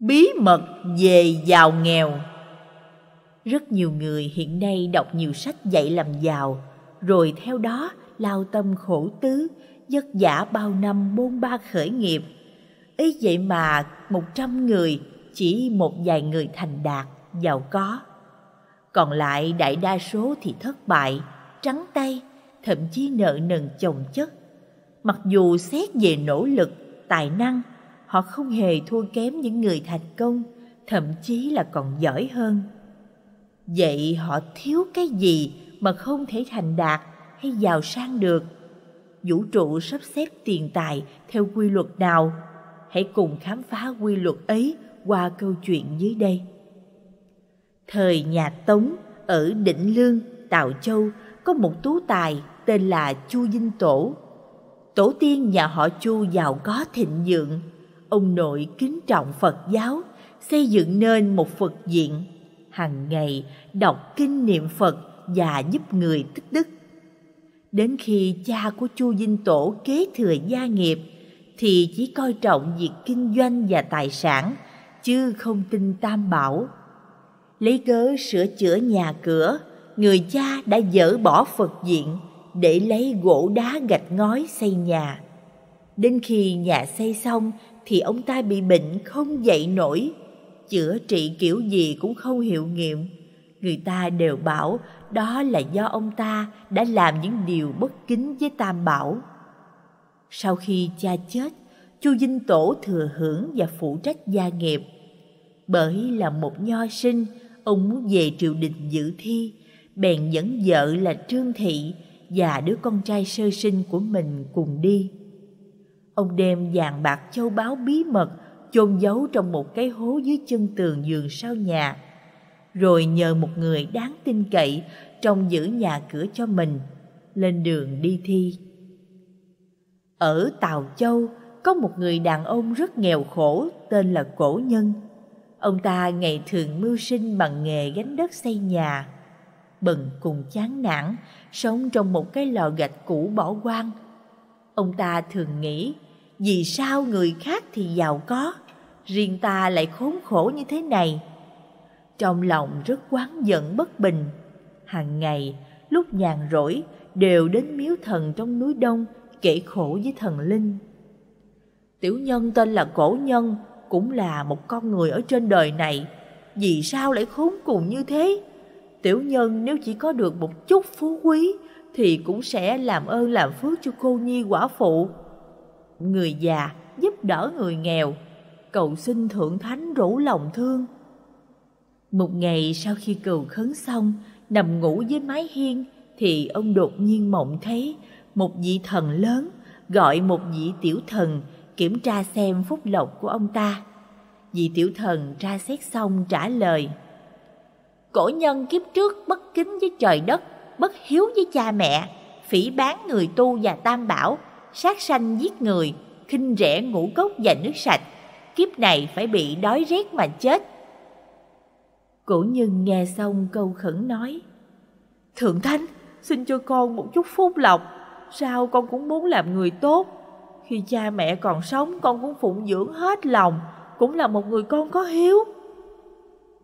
Bí mật về giàu nghèo Rất nhiều người hiện nay đọc nhiều sách dạy làm giàu, rồi theo đó lao tâm khổ tứ, vất vả bao năm bôn ba khởi nghiệp. Ý vậy mà một trăm người chỉ một vài người thành đạt, giàu có. Còn lại đại đa số thì thất bại, trắng tay, thậm chí nợ nần chồng chất. Mặc dù xét về nỗ lực, tài năng – họ không hề thua kém những người thành công, thậm chí là còn giỏi hơn. Vậy họ thiếu cái gì mà không thể thành đạt hay giàu sang được? Vũ trụ sắp xếp tiền tài theo quy luật nào? Hãy cùng khám phá quy luật ấy qua câu chuyện dưới đây. Thời nhà Tống ở Định Lương, Tào Châu có một tú tài tên là Chu Dinh Tổ. Tổ tiên nhà họ Chu giàu có thịnh vượng, ông nội kính trọng Phật giáo, xây dựng nên một Phật diện, hàng ngày đọc kinh niệm Phật và giúp người tích đức. Đến khi cha của Chu Dinh Tổ kế thừa gia nghiệp thì chỉ coi trọng việc kinh doanh và tài sản chứ không tin tam bảo. Lấy cớ sửa chữa nhà cửa, người cha đã dỡ bỏ Phật diện để lấy gỗ đá gạch ngói xây nhà. Đến khi nhà xây xong thì ông ta bị bệnh không dậy nổi, chữa trị kiểu gì cũng không hiệu nghiệm. Người ta đều bảo đó là do ông ta đã làm những điều bất kính với Tam Bảo. Sau khi cha chết, Chu Dinh Tổ thừa hưởng và phụ trách gia nghiệp. Bởi là một nho sinh, ông muốn về triều đình dự thi, bèn dẫn vợ là Trương Thị và đứa con trai sơ sinh của mình cùng đi. Ông đem vàng bạc châu báu bí mật chôn giấu trong một cái hố dưới chân tường giường sau nhà, rồi nhờ một người đáng tin cậy trông giữ nhà cửa cho mình, lên đường đi thi. Ở Tàu Châu có một người đàn ông rất nghèo khổ tên là Cổ Nhân. Ông ta ngày thường mưu sinh bằng nghề gánh đất xây nhà, bần cùng chán nản, sống trong một cái lò gạch cũ bỏ hoang. Ông ta thường nghĩ vì sao người khác thì giàu có riêng ta lại khốn khổ như thế này trong lòng rất quán giận bất bình hàng ngày lúc nhàn rỗi đều đến miếu thần trong núi đông kể khổ với thần linh tiểu nhân tên là cổ nhân cũng là một con người ở trên đời này vì sao lại khốn cùng như thế tiểu nhân nếu chỉ có được một chút phú quý thì cũng sẽ làm ơn làm phước cho cô nhi quả phụ người già, giúp đỡ người nghèo, cầu xin Thượng Thánh rủ lòng thương. Một ngày sau khi cừu khấn xong, nằm ngủ dưới mái hiên, thì ông đột nhiên mộng thấy một vị thần lớn gọi một vị tiểu thần kiểm tra xem phúc lộc của ông ta. Vị tiểu thần tra xét xong trả lời. Cổ nhân kiếp trước bất kính với trời đất, bất hiếu với cha mẹ, phỉ bán người tu và tam bảo, sát sanh giết người, khinh rẻ ngũ cốc và nước sạch, kiếp này phải bị đói rét mà chết. Cổ nhân nghe xong câu khẩn nói, Thượng Thánh, xin cho con một chút phúc lộc, sao con cũng muốn làm người tốt. Khi cha mẹ còn sống con cũng phụng dưỡng hết lòng, cũng là một người con có hiếu.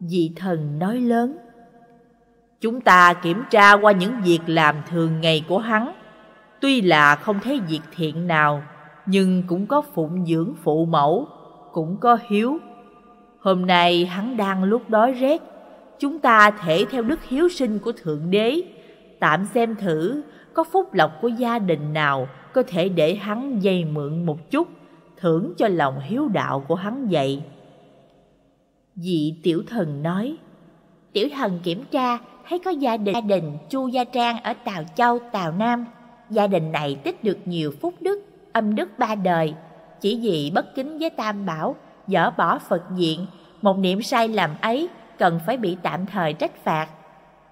vị thần nói lớn, Chúng ta kiểm tra qua những việc làm thường ngày của hắn, Tuy là không thấy việc thiện nào, nhưng cũng có phụng dưỡng phụ mẫu, cũng có hiếu. Hôm nay hắn đang lúc đói rét, chúng ta thể theo đức hiếu sinh của Thượng Đế, tạm xem thử có phúc lộc của gia đình nào có thể để hắn dây mượn một chút, thưởng cho lòng hiếu đạo của hắn vậy. vị tiểu thần nói, tiểu thần kiểm tra thấy có gia đình, gia đình Chu Gia Trang ở Tào Châu, Tào Nam gia đình này tích được nhiều phúc đức, âm đức ba đời, chỉ vì bất kính với Tam Bảo, dỡ bỏ Phật diện, một niệm sai lầm ấy cần phải bị tạm thời trách phạt.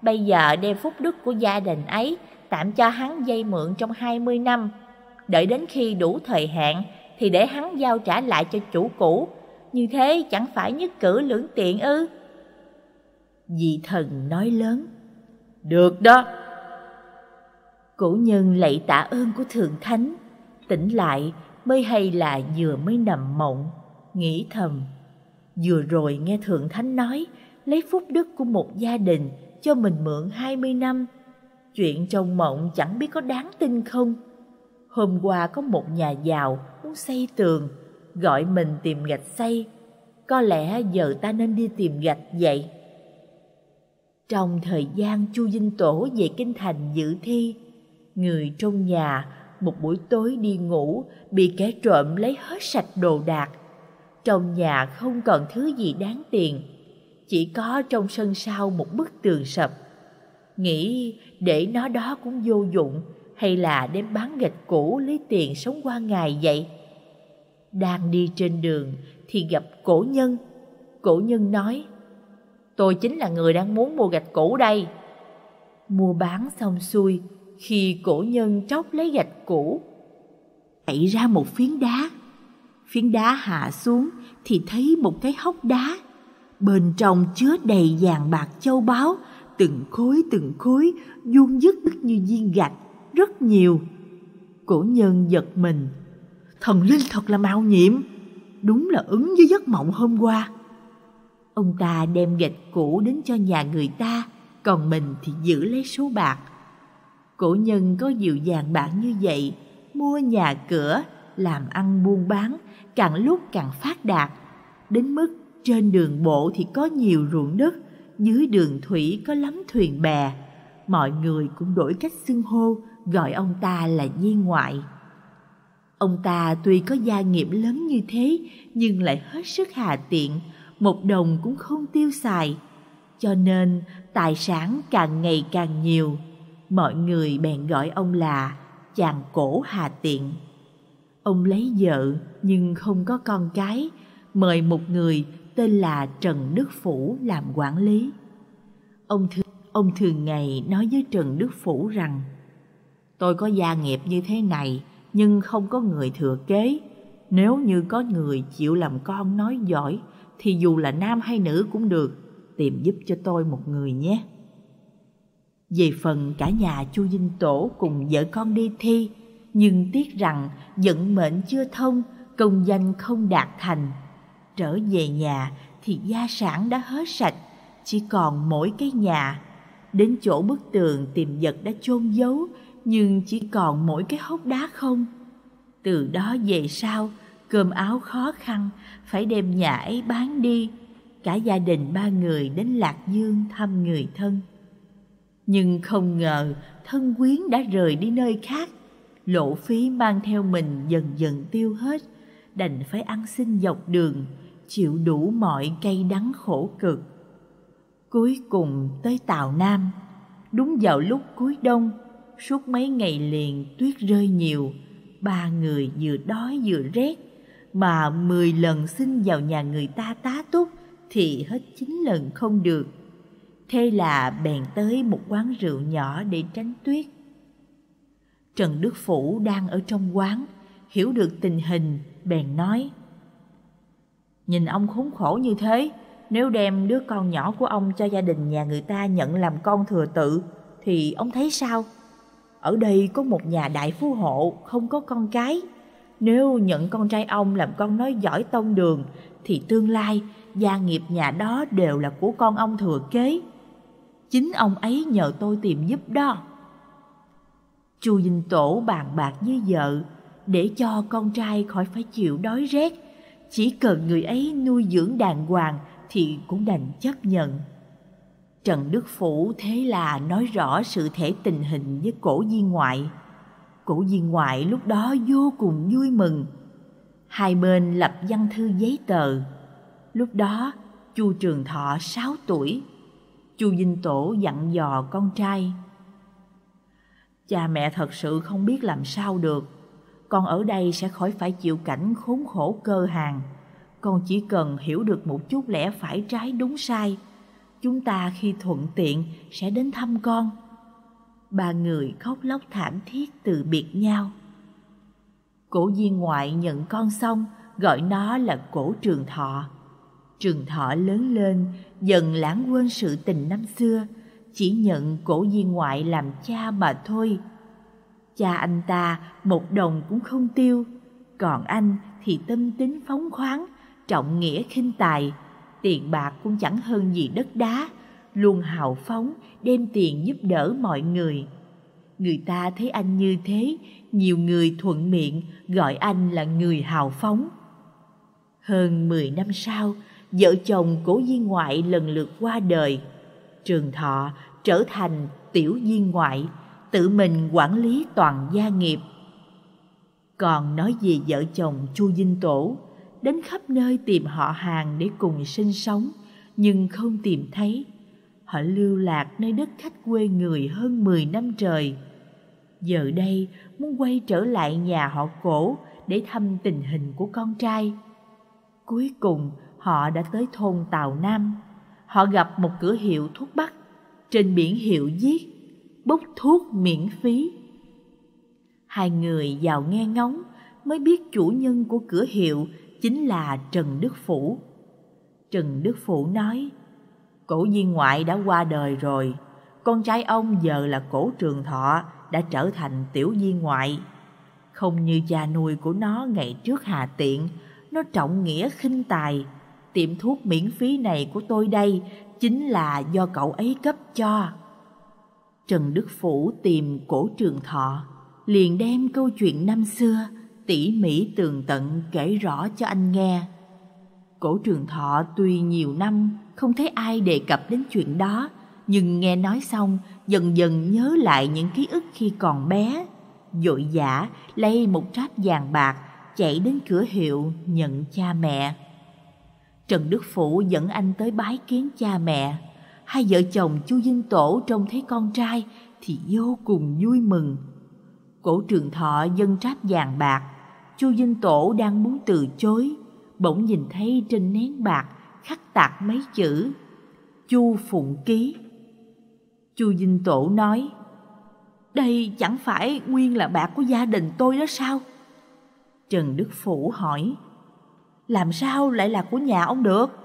Bây giờ đem phúc đức của gia đình ấy tạm cho hắn dây mượn trong 20 năm, đợi đến khi đủ thời hạn thì để hắn giao trả lại cho chủ cũ, như thế chẳng phải nhất cử lưỡng tiện ư? Dị thần nói lớn, được đó, Cổ nhân lạy tạ ơn của Thượng Thánh, tỉnh lại mới hay là vừa mới nằm mộng, nghĩ thầm. Vừa rồi nghe Thượng Thánh nói, lấy phúc đức của một gia đình cho mình mượn 20 năm. Chuyện trong mộng chẳng biết có đáng tin không. Hôm qua có một nhà giàu muốn xây tường, gọi mình tìm gạch xây. Có lẽ giờ ta nên đi tìm gạch vậy. Trong thời gian Chu Dinh Tổ về Kinh Thành dự thi, người trong nhà một buổi tối đi ngủ bị kẻ trộm lấy hết sạch đồ đạc trong nhà không còn thứ gì đáng tiền chỉ có trong sân sau một bức tường sập nghĩ để nó đó cũng vô dụng hay là đem bán gạch cũ lấy tiền sống qua ngày vậy đang đi trên đường thì gặp cổ nhân cổ nhân nói tôi chính là người đang muốn mua gạch cũ đây mua bán xong xuôi khi cổ nhân tróc lấy gạch cũ chạy ra một phiến đá phiến đá hạ xuống thì thấy một cái hốc đá bên trong chứa đầy vàng bạc châu báu từng khối từng khối vuông dứt như viên gạch rất nhiều cổ nhân giật mình thần linh thật là mạo nhiệm đúng là ứng với giấc mộng hôm qua ông ta đem gạch cũ đến cho nhà người ta còn mình thì giữ lấy số bạc Cổ nhân có dịu dàng bản như vậy, mua nhà cửa, làm ăn buôn bán, càng lúc càng phát đạt. Đến mức trên đường bộ thì có nhiều ruộng đất, dưới đường thủy có lắm thuyền bè. Mọi người cũng đổi cách xưng hô, gọi ông ta là nhi Ngoại. Ông ta tuy có gia nghiệp lớn như thế nhưng lại hết sức hà tiện, một đồng cũng không tiêu xài. Cho nên tài sản càng ngày càng nhiều – mọi người bèn gọi ông là chàng cổ hà tiện ông lấy vợ nhưng không có con cái mời một người tên là trần đức phủ làm quản lý ông thường, ông thường ngày nói với trần đức phủ rằng tôi có gia nghiệp như thế này nhưng không có người thừa kế nếu như có người chịu làm con nói giỏi thì dù là nam hay nữ cũng được tìm giúp cho tôi một người nhé về phần cả nhà Chu Dinh Tổ cùng vợ con đi thi, nhưng tiếc rằng vận mệnh chưa thông, công danh không đạt thành. Trở về nhà thì gia sản đã hết sạch, chỉ còn mỗi cái nhà. Đến chỗ bức tường tìm vật đã chôn giấu, nhưng chỉ còn mỗi cái hốc đá không. Từ đó về sau, cơm áo khó khăn, phải đem nhà ấy bán đi. Cả gia đình ba người đến Lạc Dương thăm người thân nhưng không ngờ thân quyến đã rời đi nơi khác lộ phí mang theo mình dần dần tiêu hết đành phải ăn xin dọc đường chịu đủ mọi cay đắng khổ cực cuối cùng tới tàu nam đúng vào lúc cuối đông suốt mấy ngày liền tuyết rơi nhiều ba người vừa đói vừa rét mà mười lần xin vào nhà người ta tá túc thì hết chín lần không được thế là bèn tới một quán rượu nhỏ để tránh tuyết trần đức phủ đang ở trong quán hiểu được tình hình bèn nói nhìn ông khốn khổ như thế nếu đem đứa con nhỏ của ông cho gia đình nhà người ta nhận làm con thừa tự thì ông thấy sao ở đây có một nhà đại phú hộ không có con cái nếu nhận con trai ông làm con nói giỏi tông đường thì tương lai gia nghiệp nhà đó đều là của con ông thừa kế chính ông ấy nhờ tôi tìm giúp đó chu dinh tổ bàn bạc với vợ để cho con trai khỏi phải chịu đói rét chỉ cần người ấy nuôi dưỡng đàng hoàng thì cũng đành chấp nhận trần đức phủ thế là nói rõ sự thể tình hình với cổ di ngoại cổ di ngoại lúc đó vô cùng vui mừng hai bên lập văn thư giấy tờ lúc đó chu trường thọ sáu tuổi Chu dinh Tổ dặn dò con trai. Cha mẹ thật sự không biết làm sao được. Con ở đây sẽ khỏi phải chịu cảnh khốn khổ cơ hàng. Con chỉ cần hiểu được một chút lẽ phải trái đúng sai. Chúng ta khi thuận tiện sẽ đến thăm con. Ba người khóc lóc thảm thiết từ biệt nhau. Cổ viên ngoại nhận con xong, gọi nó là cổ trường thọ. Trường thọ lớn lên, dần lãng quên sự tình năm xưa, chỉ nhận cổ di ngoại làm cha mà thôi. Cha anh ta một đồng cũng không tiêu, còn anh thì tâm tính phóng khoáng, trọng nghĩa khinh tài, tiền bạc cũng chẳng hơn gì đất đá, luôn hào phóng đem tiền giúp đỡ mọi người. Người ta thấy anh như thế, nhiều người thuận miệng gọi anh là người hào phóng. Hơn 10 năm sau, vợ chồng cố viên ngoại lần lượt qua đời. Trường Thọ trở thành tiểu viên ngoại, tự mình quản lý toàn gia nghiệp. Còn nói về vợ chồng Chu Dinh Tổ, đến khắp nơi tìm họ hàng để cùng sinh sống, nhưng không tìm thấy. Họ lưu lạc nơi đất khách quê người hơn 10 năm trời. Giờ đây muốn quay trở lại nhà họ cổ để thăm tình hình của con trai. Cuối cùng, họ đã tới thôn Tàu Nam. Họ gặp một cửa hiệu thuốc bắc, trên biển hiệu viết bốc thuốc miễn phí. Hai người vào nghe ngóng mới biết chủ nhân của cửa hiệu chính là Trần Đức Phủ. Trần Đức Phủ nói, cổ viên ngoại đã qua đời rồi, con trai ông giờ là cổ trường thọ đã trở thành tiểu viên ngoại. Không như cha nuôi của nó ngày trước hà tiện, nó trọng nghĩa khinh tài, tiệm thuốc miễn phí này của tôi đây chính là do cậu ấy cấp cho. Trần Đức Phủ tìm cổ trường thọ, liền đem câu chuyện năm xưa tỉ mỉ tường tận kể rõ cho anh nghe. Cổ trường thọ tuy nhiều năm không thấy ai đề cập đến chuyện đó, nhưng nghe nói xong dần dần nhớ lại những ký ức khi còn bé. Dội dã lấy một tráp vàng bạc chạy đến cửa hiệu nhận cha mẹ. Trần Đức Phủ dẫn anh tới bái kiến cha mẹ. Hai vợ chồng Chu Dinh Tổ trông thấy con trai thì vô cùng vui mừng. Cổ trường thọ dân tráp vàng bạc, Chu Dinh Tổ đang muốn từ chối, bỗng nhìn thấy trên nén bạc khắc tạc mấy chữ Chu Phụng Ký. Chu Dinh Tổ nói, đây chẳng phải nguyên là bạc của gia đình tôi đó sao? Trần Đức Phủ hỏi, làm sao lại là của nhà ông được?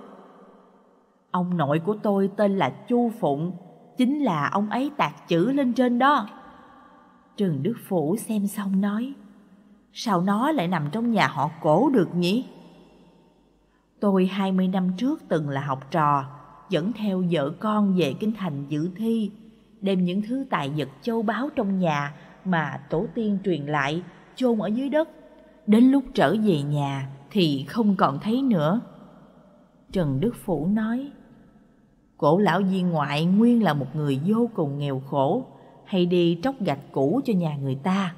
Ông nội của tôi tên là Chu Phụng, chính là ông ấy tạc chữ lên trên đó. Trường Đức Phủ xem xong nói, sao nó lại nằm trong nhà họ cổ được nhỉ? Tôi 20 năm trước từng là học trò, dẫn theo vợ con về Kinh Thành dự thi, đem những thứ tài vật châu báu trong nhà mà tổ tiên truyền lại chôn ở dưới đất. Đến lúc trở về nhà, thì không còn thấy nữa. Trần Đức Phủ nói, cổ lão Di ngoại nguyên là một người vô cùng nghèo khổ, hay đi tróc gạch cũ cho nhà người ta.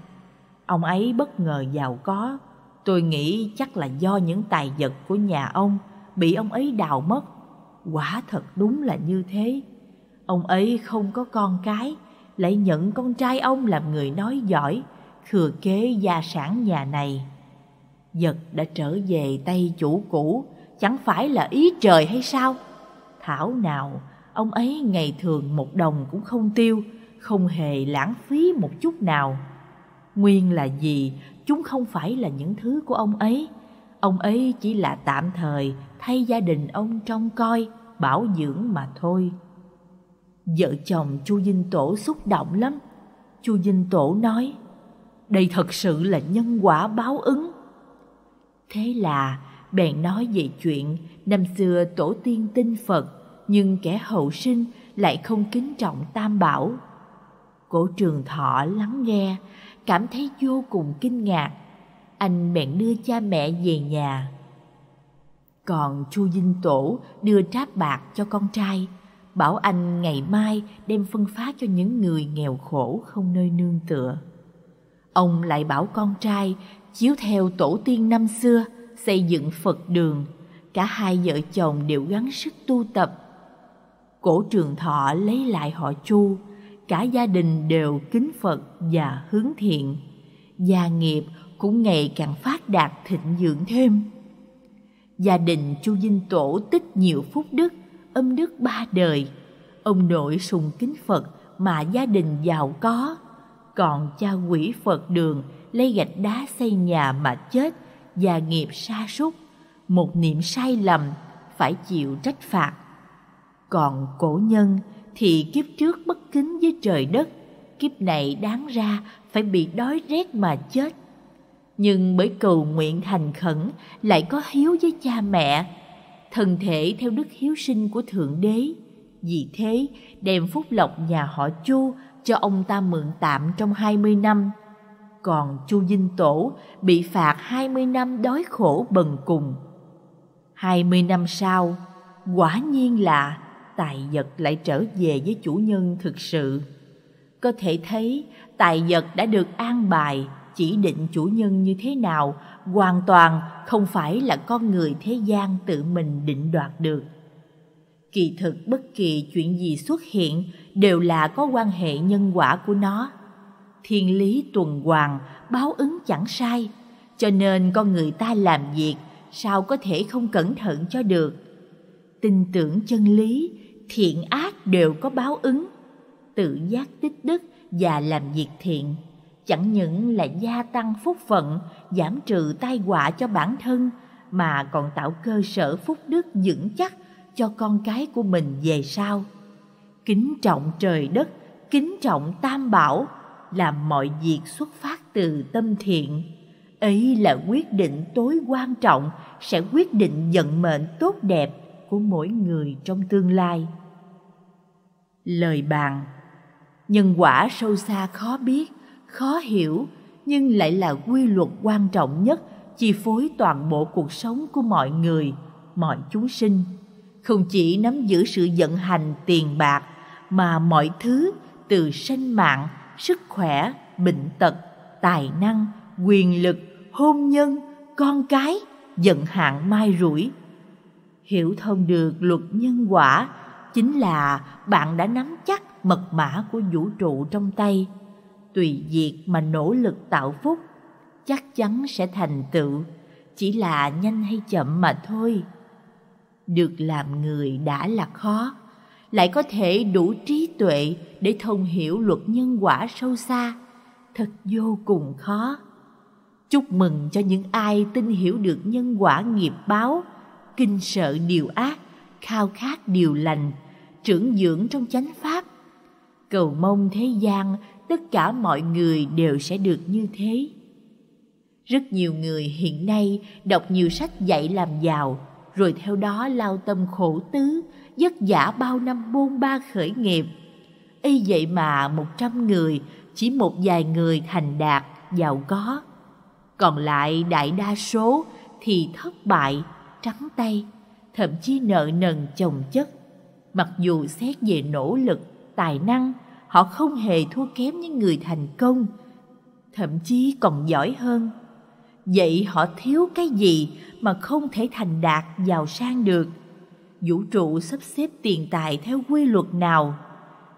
Ông ấy bất ngờ giàu có, tôi nghĩ chắc là do những tài vật của nhà ông bị ông ấy đào mất. Quả thật đúng là như thế. Ông ấy không có con cái, lại nhận con trai ông làm người nói giỏi, thừa kế gia sản nhà này. Giật đã trở về tay chủ cũ, chẳng phải là ý trời hay sao? Thảo nào, ông ấy ngày thường một đồng cũng không tiêu, không hề lãng phí một chút nào. Nguyên là gì, chúng không phải là những thứ của ông ấy. Ông ấy chỉ là tạm thời thay gia đình ông trông coi, bảo dưỡng mà thôi. Vợ chồng Chu Dinh Tổ xúc động lắm. Chu Dinh Tổ nói, đây thật sự là nhân quả báo ứng Thế là bèn nói về chuyện năm xưa tổ tiên tin Phật nhưng kẻ hậu sinh lại không kính trọng tam bảo. Cổ trường thọ lắng nghe, cảm thấy vô cùng kinh ngạc. Anh bèn đưa cha mẹ về nhà. Còn Chu Dinh Tổ đưa tráp bạc cho con trai, bảo anh ngày mai đem phân phát cho những người nghèo khổ không nơi nương tựa. Ông lại bảo con trai chiếu theo tổ tiên năm xưa xây dựng Phật đường, cả hai vợ chồng đều gắng sức tu tập. Cổ trường thọ lấy lại họ Chu, cả gia đình đều kính Phật và hướng thiện. Gia nghiệp cũng ngày càng phát đạt thịnh dưỡng thêm. Gia đình Chu Dinh Tổ tích nhiều phúc đức, âm đức ba đời. Ông nội sùng kính Phật mà gia đình giàu có, còn cha quỷ Phật đường – lấy gạch đá xây nhà mà chết và nghiệp sa sút một niệm sai lầm phải chịu trách phạt còn cổ nhân thì kiếp trước bất kính với trời đất kiếp này đáng ra phải bị đói rét mà chết nhưng bởi cầu nguyện thành khẩn lại có hiếu với cha mẹ thân thể theo đức hiếu sinh của thượng đế vì thế đem phúc lộc nhà họ chu cho ông ta mượn tạm trong 20 năm còn Chu Dinh Tổ bị phạt 20 năm đói khổ bần cùng. 20 năm sau, quả nhiên là tài vật lại trở về với chủ nhân thực sự. Có thể thấy tài vật đã được an bài, chỉ định chủ nhân như thế nào hoàn toàn không phải là con người thế gian tự mình định đoạt được. Kỳ thực bất kỳ chuyện gì xuất hiện đều là có quan hệ nhân quả của nó thiên lý tuần hoàn báo ứng chẳng sai cho nên con người ta làm việc sao có thể không cẩn thận cho được tin tưởng chân lý thiện ác đều có báo ứng tự giác tích đức và làm việc thiện chẳng những là gia tăng phúc phận giảm trừ tai họa cho bản thân mà còn tạo cơ sở phúc đức vững chắc cho con cái của mình về sau kính trọng trời đất kính trọng tam bảo làm mọi việc xuất phát từ tâm thiện ấy là quyết định tối quan trọng sẽ quyết định vận mệnh tốt đẹp của mỗi người trong tương lai lời bàn nhân quả sâu xa khó biết khó hiểu nhưng lại là quy luật quan trọng nhất chi phối toàn bộ cuộc sống của mọi người mọi chúng sinh không chỉ nắm giữ sự vận hành tiền bạc mà mọi thứ từ sinh mạng sức khỏe bệnh tật tài năng quyền lực hôn nhân con cái vận hạn mai rủi hiểu thông được luật nhân quả chính là bạn đã nắm chắc mật mã của vũ trụ trong tay tùy diệt mà nỗ lực tạo phúc chắc chắn sẽ thành tựu chỉ là nhanh hay chậm mà thôi được làm người đã là khó lại có thể đủ trí tuệ để thông hiểu luật nhân quả sâu xa thật vô cùng khó chúc mừng cho những ai tin hiểu được nhân quả nghiệp báo kinh sợ điều ác khao khát điều lành trưởng dưỡng trong chánh pháp cầu mong thế gian tất cả mọi người đều sẽ được như thế rất nhiều người hiện nay đọc nhiều sách dạy làm giàu rồi theo đó lao tâm khổ tứ vất vả bao năm bôn ba khởi nghiệp. Y vậy mà một trăm người, chỉ một vài người thành đạt, giàu có. Còn lại đại đa số thì thất bại, trắng tay, thậm chí nợ nần chồng chất. Mặc dù xét về nỗ lực, tài năng, họ không hề thua kém những người thành công, thậm chí còn giỏi hơn. Vậy họ thiếu cái gì mà không thể thành đạt giàu sang được – vũ trụ sắp xếp tiền tài theo quy luật nào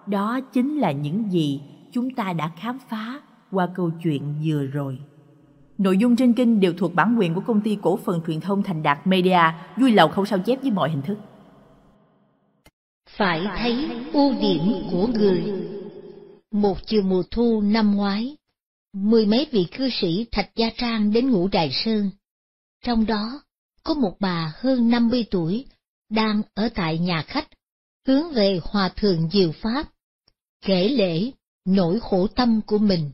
đó chính là những gì chúng ta đã khám phá qua câu chuyện vừa rồi nội dung trên kinh đều thuộc bản quyền của công ty cổ phần truyền thông thành đạt media vui lòng không sao chép với mọi hình thức phải thấy ưu điểm của người một chiều mùa thu năm ngoái mười mấy vị cư sĩ thạch gia trang đến ngũ đài sơn trong đó có một bà hơn năm mươi tuổi đang ở tại nhà khách, hướng về Hòa Thượng Diệu Pháp, kể lễ nỗi khổ tâm của mình.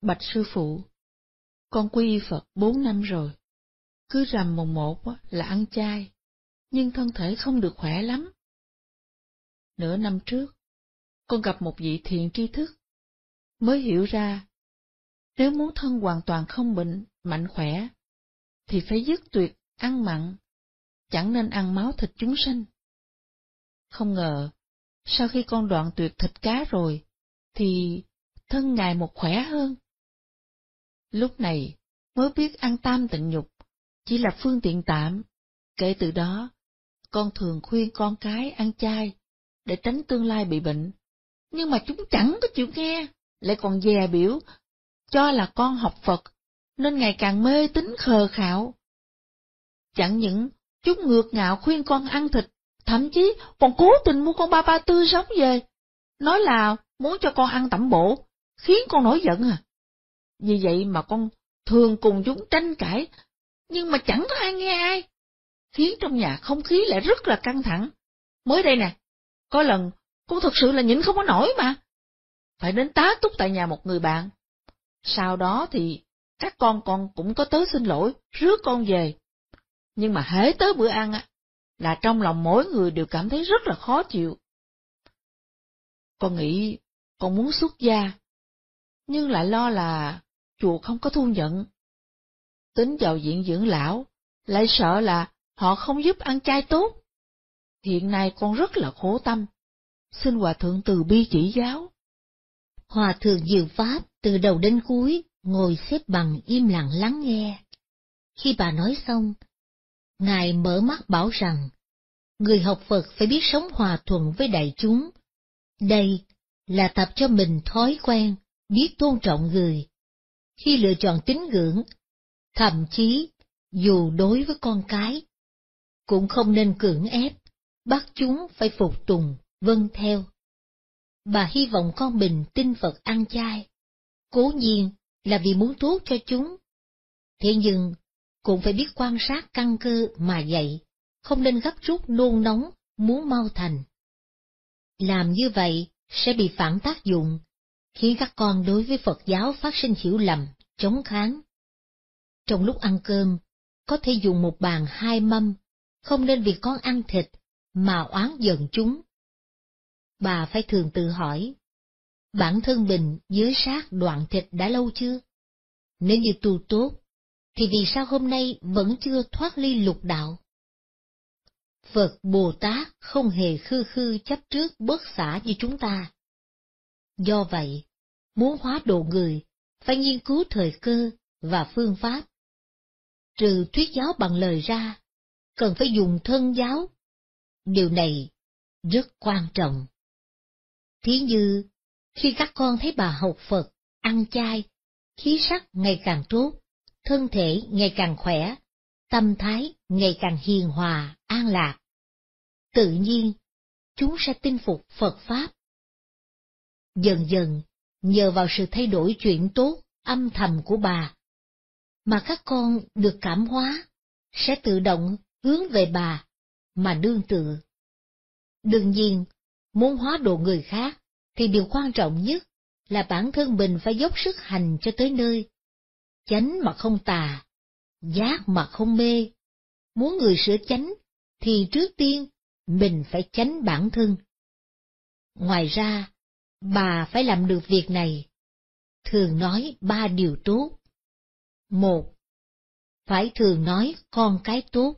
Bạch Sư Phụ, con quy y Phật bốn năm rồi, cứ rằm mùng một là ăn chay, nhưng thân thể không được khỏe lắm. Nửa năm trước, con gặp một vị thiện tri thức, mới hiểu ra, nếu muốn thân hoàn toàn không bệnh, mạnh khỏe, thì phải dứt tuyệt ăn mặn chẳng nên ăn máu thịt chúng sinh. Không ngờ, sau khi con đoạn tuyệt thịt cá rồi, thì thân ngài một khỏe hơn. Lúc này, mới biết ăn tam tịnh nhục, chỉ là phương tiện tạm. Kể từ đó, con thường khuyên con cái ăn chay, để tránh tương lai bị bệnh. Nhưng mà chúng chẳng có chịu nghe, lại còn dè biểu, cho là con học Phật, nên ngày càng mê tín khờ khảo. Chẳng những Chúng ngược ngạo khuyên con ăn thịt, thậm chí còn cố tình mua con ba ba tư sống về. Nói là muốn cho con ăn tẩm bổ, khiến con nổi giận à. Vì vậy mà con thường cùng chúng tranh cãi, nhưng mà chẳng có ai nghe ai, khiến trong nhà không khí lại rất là căng thẳng. Mới đây nè, có lần con thật sự là nhịn không có nổi mà, phải đến tá túc tại nhà một người bạn. Sau đó thì các con con cũng có tới xin lỗi, rước con về, nhưng mà hễ tới bữa ăn á, là trong lòng mỗi người đều cảm thấy rất là khó chịu. Con nghĩ con muốn xuất gia, nhưng lại lo là chùa không có thu nhận. Tính vào diện dưỡng lão, lại sợ là họ không giúp ăn chay tốt. Hiện nay con rất là khổ tâm, xin Hòa Thượng từ bi chỉ giáo. Hòa Thượng Diệu Pháp từ đầu đến cuối ngồi xếp bằng im lặng lắng nghe. Khi bà nói xong, Ngài mở mắt bảo rằng, người học Phật phải biết sống hòa thuận với đại chúng. Đây là tập cho mình thói quen, biết tôn trọng người. Khi lựa chọn tín ngưỡng, thậm chí dù đối với con cái, cũng không nên cưỡng ép, bắt chúng phải phục tùng, vâng theo. Bà hy vọng con mình tin Phật ăn chay, cố nhiên là vì muốn tốt cho chúng. Thế nhưng, cũng phải biết quan sát căn cơ mà dạy, không nên gấp rút nôn nóng, muốn mau thành. Làm như vậy sẽ bị phản tác dụng, khiến các con đối với Phật giáo phát sinh hiểu lầm, chống kháng. Trong lúc ăn cơm, có thể dùng một bàn hai mâm, không nên vì con ăn thịt mà oán giận chúng. Bà phải thường tự hỏi, bản thân mình dưới sát đoạn thịt đã lâu chưa? Nếu như tu tốt, thì vì sao hôm nay vẫn chưa thoát ly lục đạo? Phật Bồ Tát không hề khư khư chấp trước bớt xả như chúng ta. Do vậy, muốn hóa độ người, phải nghiên cứu thời cơ và phương pháp. Trừ thuyết giáo bằng lời ra, cần phải dùng thân giáo. Điều này rất quan trọng. Thí như, khi các con thấy bà học Phật, ăn chay, khí sắc ngày càng tốt, thân thể ngày càng khỏe, tâm thái ngày càng hiền hòa, an lạc. Tự nhiên, chúng sẽ tin phục Phật Pháp. Dần dần, nhờ vào sự thay đổi chuyện tốt, âm thầm của bà, mà các con được cảm hóa, sẽ tự động hướng về bà, mà đương tự. Đương nhiên, muốn hóa độ người khác, thì điều quan trọng nhất là bản thân mình phải dốc sức hành cho tới nơi, chánh mà không tà, giác mà không mê. Muốn người sửa chánh, thì trước tiên mình phải chánh bản thân. Ngoài ra, bà phải làm được việc này. Thường nói ba điều tốt. Một, phải thường nói con cái tốt,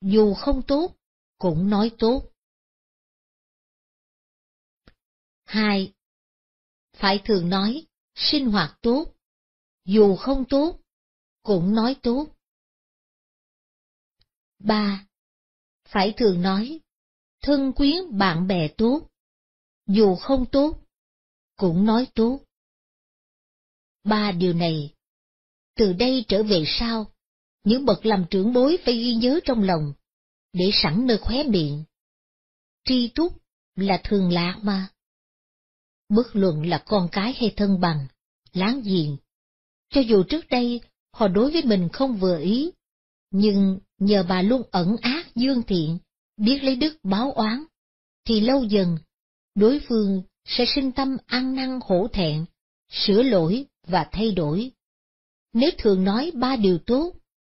dù không tốt, cũng nói tốt. Hai, phải thường nói sinh hoạt tốt, dù không tốt, cũng nói tốt. 3. Phải thường nói, thân quyến bạn bè tốt, dù không tốt, cũng nói tốt. Ba điều này, từ đây trở về sau, những bậc làm trưởng bối phải ghi nhớ trong lòng, để sẵn nơi khóe miệng. Tri túc là thường lạc mà. Bất luận là con cái hay thân bằng, láng giềng cho dù trước đây họ đối với mình không vừa ý, nhưng nhờ bà luôn ẩn ác dương thiện, biết lấy đức báo oán, thì lâu dần, đối phương sẽ sinh tâm ăn năn hổ thẹn, sửa lỗi và thay đổi. Nếu thường nói ba điều tốt,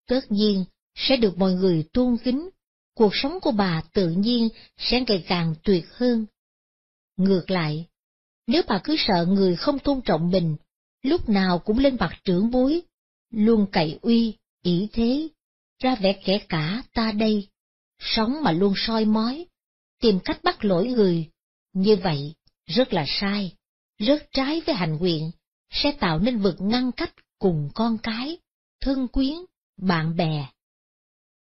tất nhiên sẽ được mọi người tôn kính, cuộc sống của bà tự nhiên sẽ ngày càng tuyệt hơn. Ngược lại, nếu bà cứ sợ người không tôn trọng mình lúc nào cũng lên mặt trưởng bối, luôn cậy uy, ỷ thế, ra vẻ kẻ cả ta đây, sống mà luôn soi mói, tìm cách bắt lỗi người, như vậy rất là sai, rất trái với hành nguyện, sẽ tạo nên vực ngăn cách cùng con cái, thân quyến, bạn bè.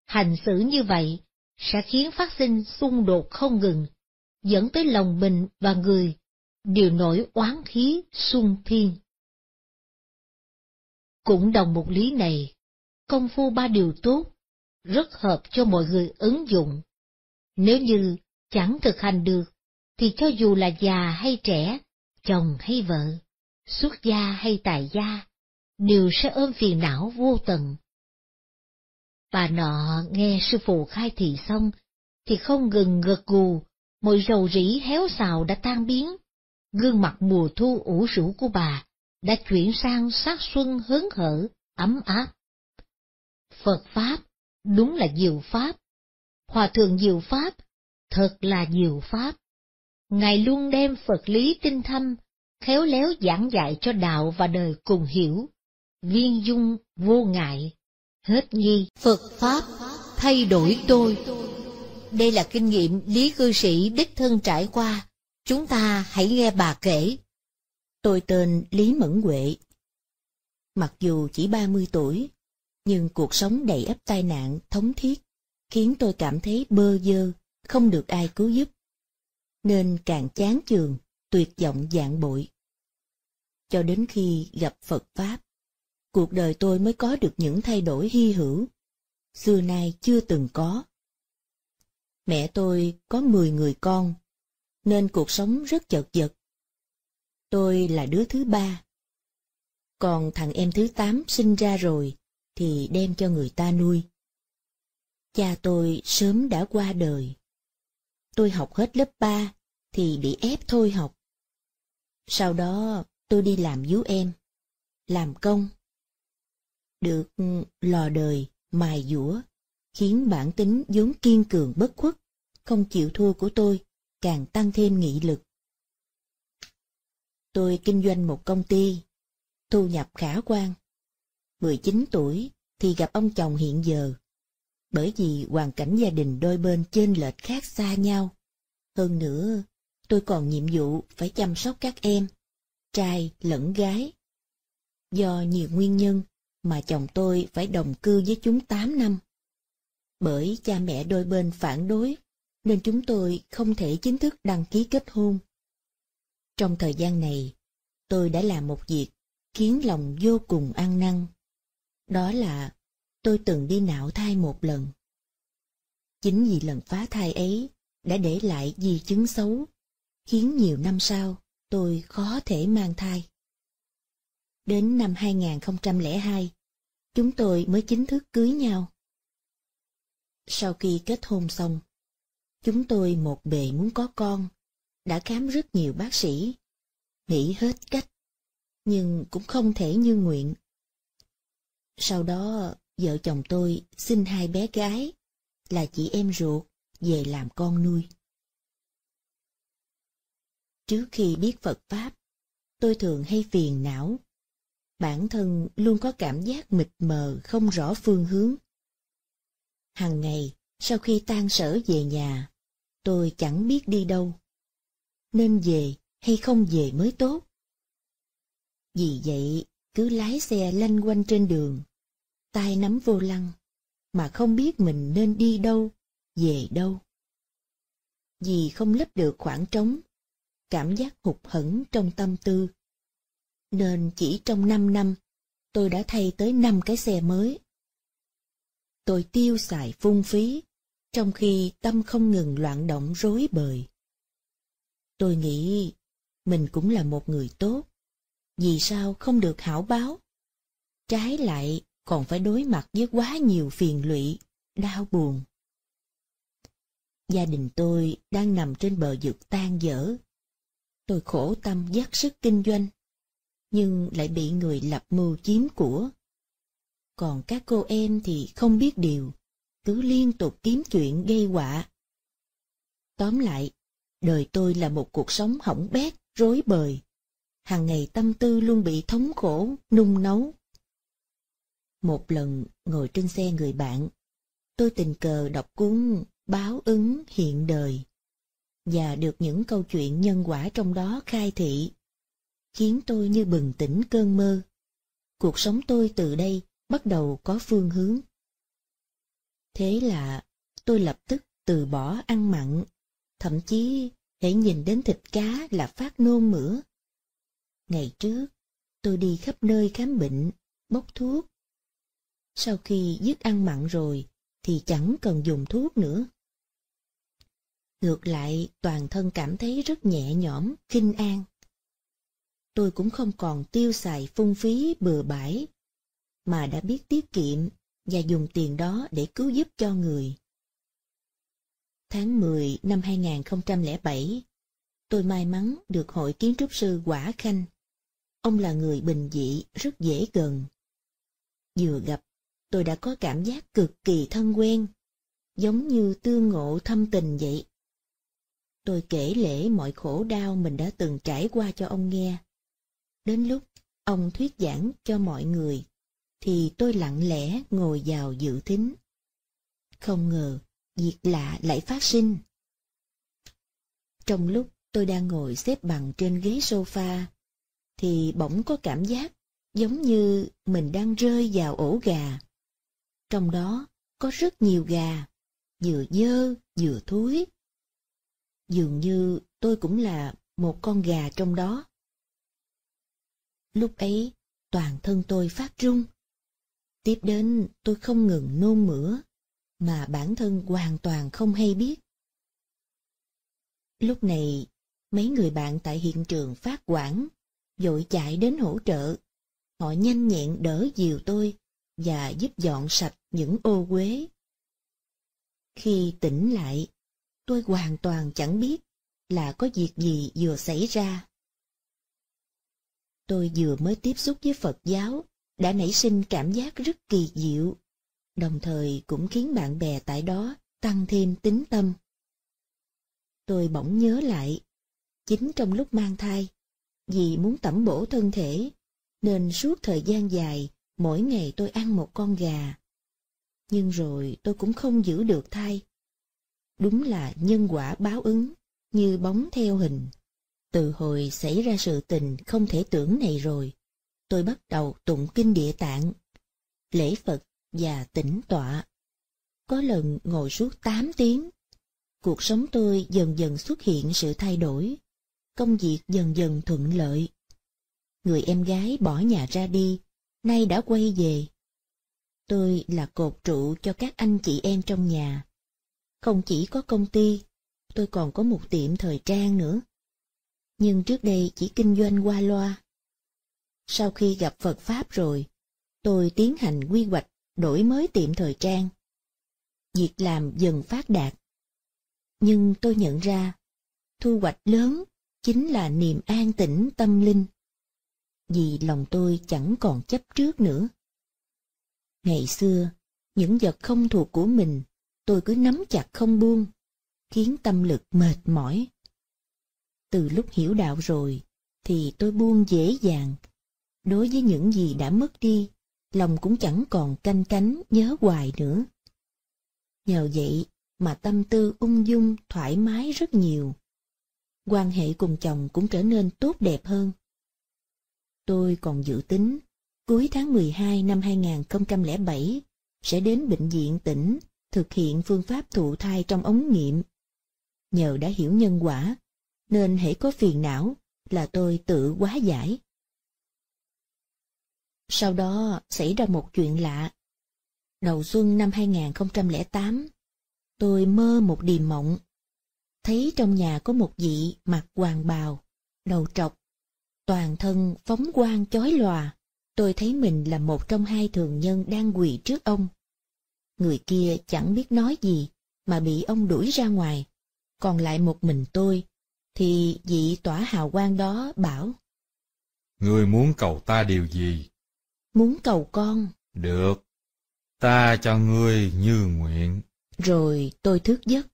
Hành xử như vậy sẽ khiến phát sinh xung đột không ngừng, dẫn tới lòng mình và người, đều nổi oán khí xung thiên. Cũng đồng một lý này, công phu ba điều tốt, rất hợp cho mọi người ứng dụng. Nếu như chẳng thực hành được, thì cho dù là già hay trẻ, chồng hay vợ, xuất gia hay tài gia, đều sẽ ôm phiền não vô tận. Bà nọ nghe sư phụ khai thị xong, thì không ngừng ngực gù, mọi rầu rĩ héo xào đã tan biến, gương mặt mùa thu ủ rũ của bà đã chuyển sang sát xuân hớn hở, ấm áp. Phật Pháp đúng là diệu Pháp, Hòa Thượng diệu Pháp thật là diệu Pháp. Ngài luôn đem Phật lý tinh thâm, khéo léo giảng dạy cho đạo và đời cùng hiểu, viên dung vô ngại, hết nghi. Phật Pháp thay đổi tôi. Đây là kinh nghiệm lý cư sĩ đích thân trải qua, chúng ta hãy nghe bà kể. Tôi tên Lý Mẫn Huệ. Mặc dù chỉ 30 tuổi, nhưng cuộc sống đầy ấp tai nạn, thống thiết, khiến tôi cảm thấy bơ vơ, không được ai cứu giúp. Nên càng chán chường, tuyệt vọng dạng bội. Cho đến khi gặp Phật Pháp, cuộc đời tôi mới có được những thay đổi hy hữu, xưa nay chưa từng có. Mẹ tôi có 10 người con, nên cuộc sống rất chật vật tôi là đứa thứ ba. Còn thằng em thứ tám sinh ra rồi, thì đem cho người ta nuôi. Cha tôi sớm đã qua đời. Tôi học hết lớp ba, thì bị ép thôi học. Sau đó tôi đi làm vú em, làm công. Được ừ, lò đời, mài dũa, khiến bản tính vốn kiên cường bất khuất, không chịu thua của tôi, càng tăng thêm nghị lực. Tôi kinh doanh một công ty, thu nhập khả quan. 19 tuổi thì gặp ông chồng hiện giờ, bởi vì hoàn cảnh gia đình đôi bên chênh lệch khác xa nhau. Hơn nữa, tôi còn nhiệm vụ phải chăm sóc các em, trai lẫn gái. Do nhiều nguyên nhân mà chồng tôi phải đồng cư với chúng 8 năm. Bởi cha mẹ đôi bên phản đối, nên chúng tôi không thể chính thức đăng ký kết hôn trong thời gian này, tôi đã làm một việc khiến lòng vô cùng ăn năn. Đó là tôi từng đi nạo thai một lần. Chính vì lần phá thai ấy đã để lại di chứng xấu, khiến nhiều năm sau tôi khó thể mang thai. Đến năm 2002, chúng tôi mới chính thức cưới nhau. Sau khi kết hôn xong, chúng tôi một bề muốn có con đã khám rất nhiều bác sĩ, nghĩ hết cách, nhưng cũng không thể như nguyện. Sau đó, vợ chồng tôi xin hai bé gái, là chị em ruột, về làm con nuôi. Trước khi biết Phật Pháp, tôi thường hay phiền não. Bản thân luôn có cảm giác mịt mờ không rõ phương hướng. Hằng ngày, sau khi tan sở về nhà, tôi chẳng biết đi đâu nên về hay không về mới tốt. Vì vậy, cứ lái xe lanh quanh trên đường, tay nắm vô lăng, mà không biết mình nên đi đâu, về đâu. Vì không lấp được khoảng trống, cảm giác hụt hẫng trong tâm tư. Nên chỉ trong 5 năm, tôi đã thay tới 5 cái xe mới. Tôi tiêu xài phung phí, trong khi tâm không ngừng loạn động rối bời. Tôi nghĩ mình cũng là một người tốt, vì sao không được hảo báo? Trái lại còn phải đối mặt với quá nhiều phiền lụy, đau buồn. Gia đình tôi đang nằm trên bờ vực tan dở. Tôi khổ tâm dắt sức kinh doanh, nhưng lại bị người lập mưu chiếm của. Còn các cô em thì không biết điều, cứ liên tục kiếm chuyện gây họa. Tóm lại, Đời tôi là một cuộc sống hỏng bét, rối bời. Hàng ngày tâm tư luôn bị thống khổ, nung nấu. Một lần ngồi trên xe người bạn, tôi tình cờ đọc cuốn Báo ứng hiện đời và được những câu chuyện nhân quả trong đó khai thị, khiến tôi như bừng tỉnh cơn mơ. Cuộc sống tôi từ đây bắt đầu có phương hướng. Thế là tôi lập tức từ bỏ ăn mặn thậm chí hãy nhìn đến thịt cá là phát nôn mửa. Ngày trước, tôi đi khắp nơi khám bệnh, bốc thuốc. Sau khi dứt ăn mặn rồi, thì chẳng cần dùng thuốc nữa. Ngược lại, toàn thân cảm thấy rất nhẹ nhõm, kinh an. Tôi cũng không còn tiêu xài phung phí bừa bãi, mà đã biết tiết kiệm và dùng tiền đó để cứu giúp cho người tháng 10 năm 2007, tôi may mắn được Hội Kiến trúc sư Quả Khanh. Ông là người bình dị, rất dễ gần. Vừa gặp, tôi đã có cảm giác cực kỳ thân quen, giống như tương ngộ thâm tình vậy. Tôi kể lễ mọi khổ đau mình đã từng trải qua cho ông nghe. Đến lúc ông thuyết giảng cho mọi người, thì tôi lặng lẽ ngồi vào dự tính. Không ngờ, việc lạ lại phát sinh. Trong lúc tôi đang ngồi xếp bằng trên ghế sofa, thì bỗng có cảm giác giống như mình đang rơi vào ổ gà. Trong đó có rất nhiều gà, vừa dơ vừa thối Dường như tôi cũng là một con gà trong đó. Lúc ấy, toàn thân tôi phát run. Tiếp đến tôi không ngừng nôn mửa, mà bản thân hoàn toàn không hay biết. Lúc này, mấy người bạn tại hiện trường phát quản, dội chạy đến hỗ trợ. Họ nhanh nhẹn đỡ dìu tôi và giúp dọn sạch những ô quế. Khi tỉnh lại, tôi hoàn toàn chẳng biết là có việc gì vừa xảy ra. Tôi vừa mới tiếp xúc với Phật giáo, đã nảy sinh cảm giác rất kỳ diệu đồng thời cũng khiến bạn bè tại đó tăng thêm tính tâm. Tôi bỗng nhớ lại, chính trong lúc mang thai, vì muốn tẩm bổ thân thể, nên suốt thời gian dài mỗi ngày tôi ăn một con gà. Nhưng rồi tôi cũng không giữ được thai. Đúng là nhân quả báo ứng, như bóng theo hình. Từ hồi xảy ra sự tình không thể tưởng này rồi, tôi bắt đầu tụng kinh địa tạng. Lễ Phật và tĩnh tọa. Có lần ngồi suốt 8 tiếng. Cuộc sống tôi dần dần xuất hiện sự thay đổi. Công việc dần dần thuận lợi. Người em gái bỏ nhà ra đi, nay đã quay về. Tôi là cột trụ cho các anh chị em trong nhà. Không chỉ có công ty, tôi còn có một tiệm thời trang nữa. Nhưng trước đây chỉ kinh doanh qua loa. Sau khi gặp Phật Pháp rồi, tôi tiến hành quy hoạch đổi mới tiệm thời trang. Việc làm dần phát đạt. Nhưng tôi nhận ra, thu hoạch lớn chính là niềm an tĩnh tâm linh. Vì lòng tôi chẳng còn chấp trước nữa. Ngày xưa, những vật không thuộc của mình, tôi cứ nắm chặt không buông, khiến tâm lực mệt mỏi. Từ lúc hiểu đạo rồi, thì tôi buông dễ dàng. Đối với những gì đã mất đi, lòng cũng chẳng còn canh cánh nhớ hoài nữa. Nhờ vậy mà tâm tư ung dung thoải mái rất nhiều. Quan hệ cùng chồng cũng trở nên tốt đẹp hơn. Tôi còn dự tính, cuối tháng 12 năm 2007 sẽ đến bệnh viện tỉnh thực hiện phương pháp thụ thai trong ống nghiệm. Nhờ đã hiểu nhân quả, nên hễ có phiền não là tôi tự quá giải. Sau đó xảy ra một chuyện lạ. Đầu xuân năm 2008, tôi mơ một điềm mộng. Thấy trong nhà có một vị mặc hoàng bào, đầu trọc, toàn thân phóng quang chói lòa. Tôi thấy mình là một trong hai thường nhân đang quỳ trước ông. Người kia chẳng biết nói gì mà bị ông đuổi ra ngoài. Còn lại một mình tôi, thì vị tỏa hào quang đó bảo. Người muốn cầu ta điều gì? muốn cầu con. Được, ta cho ngươi như nguyện. Rồi tôi thức giấc.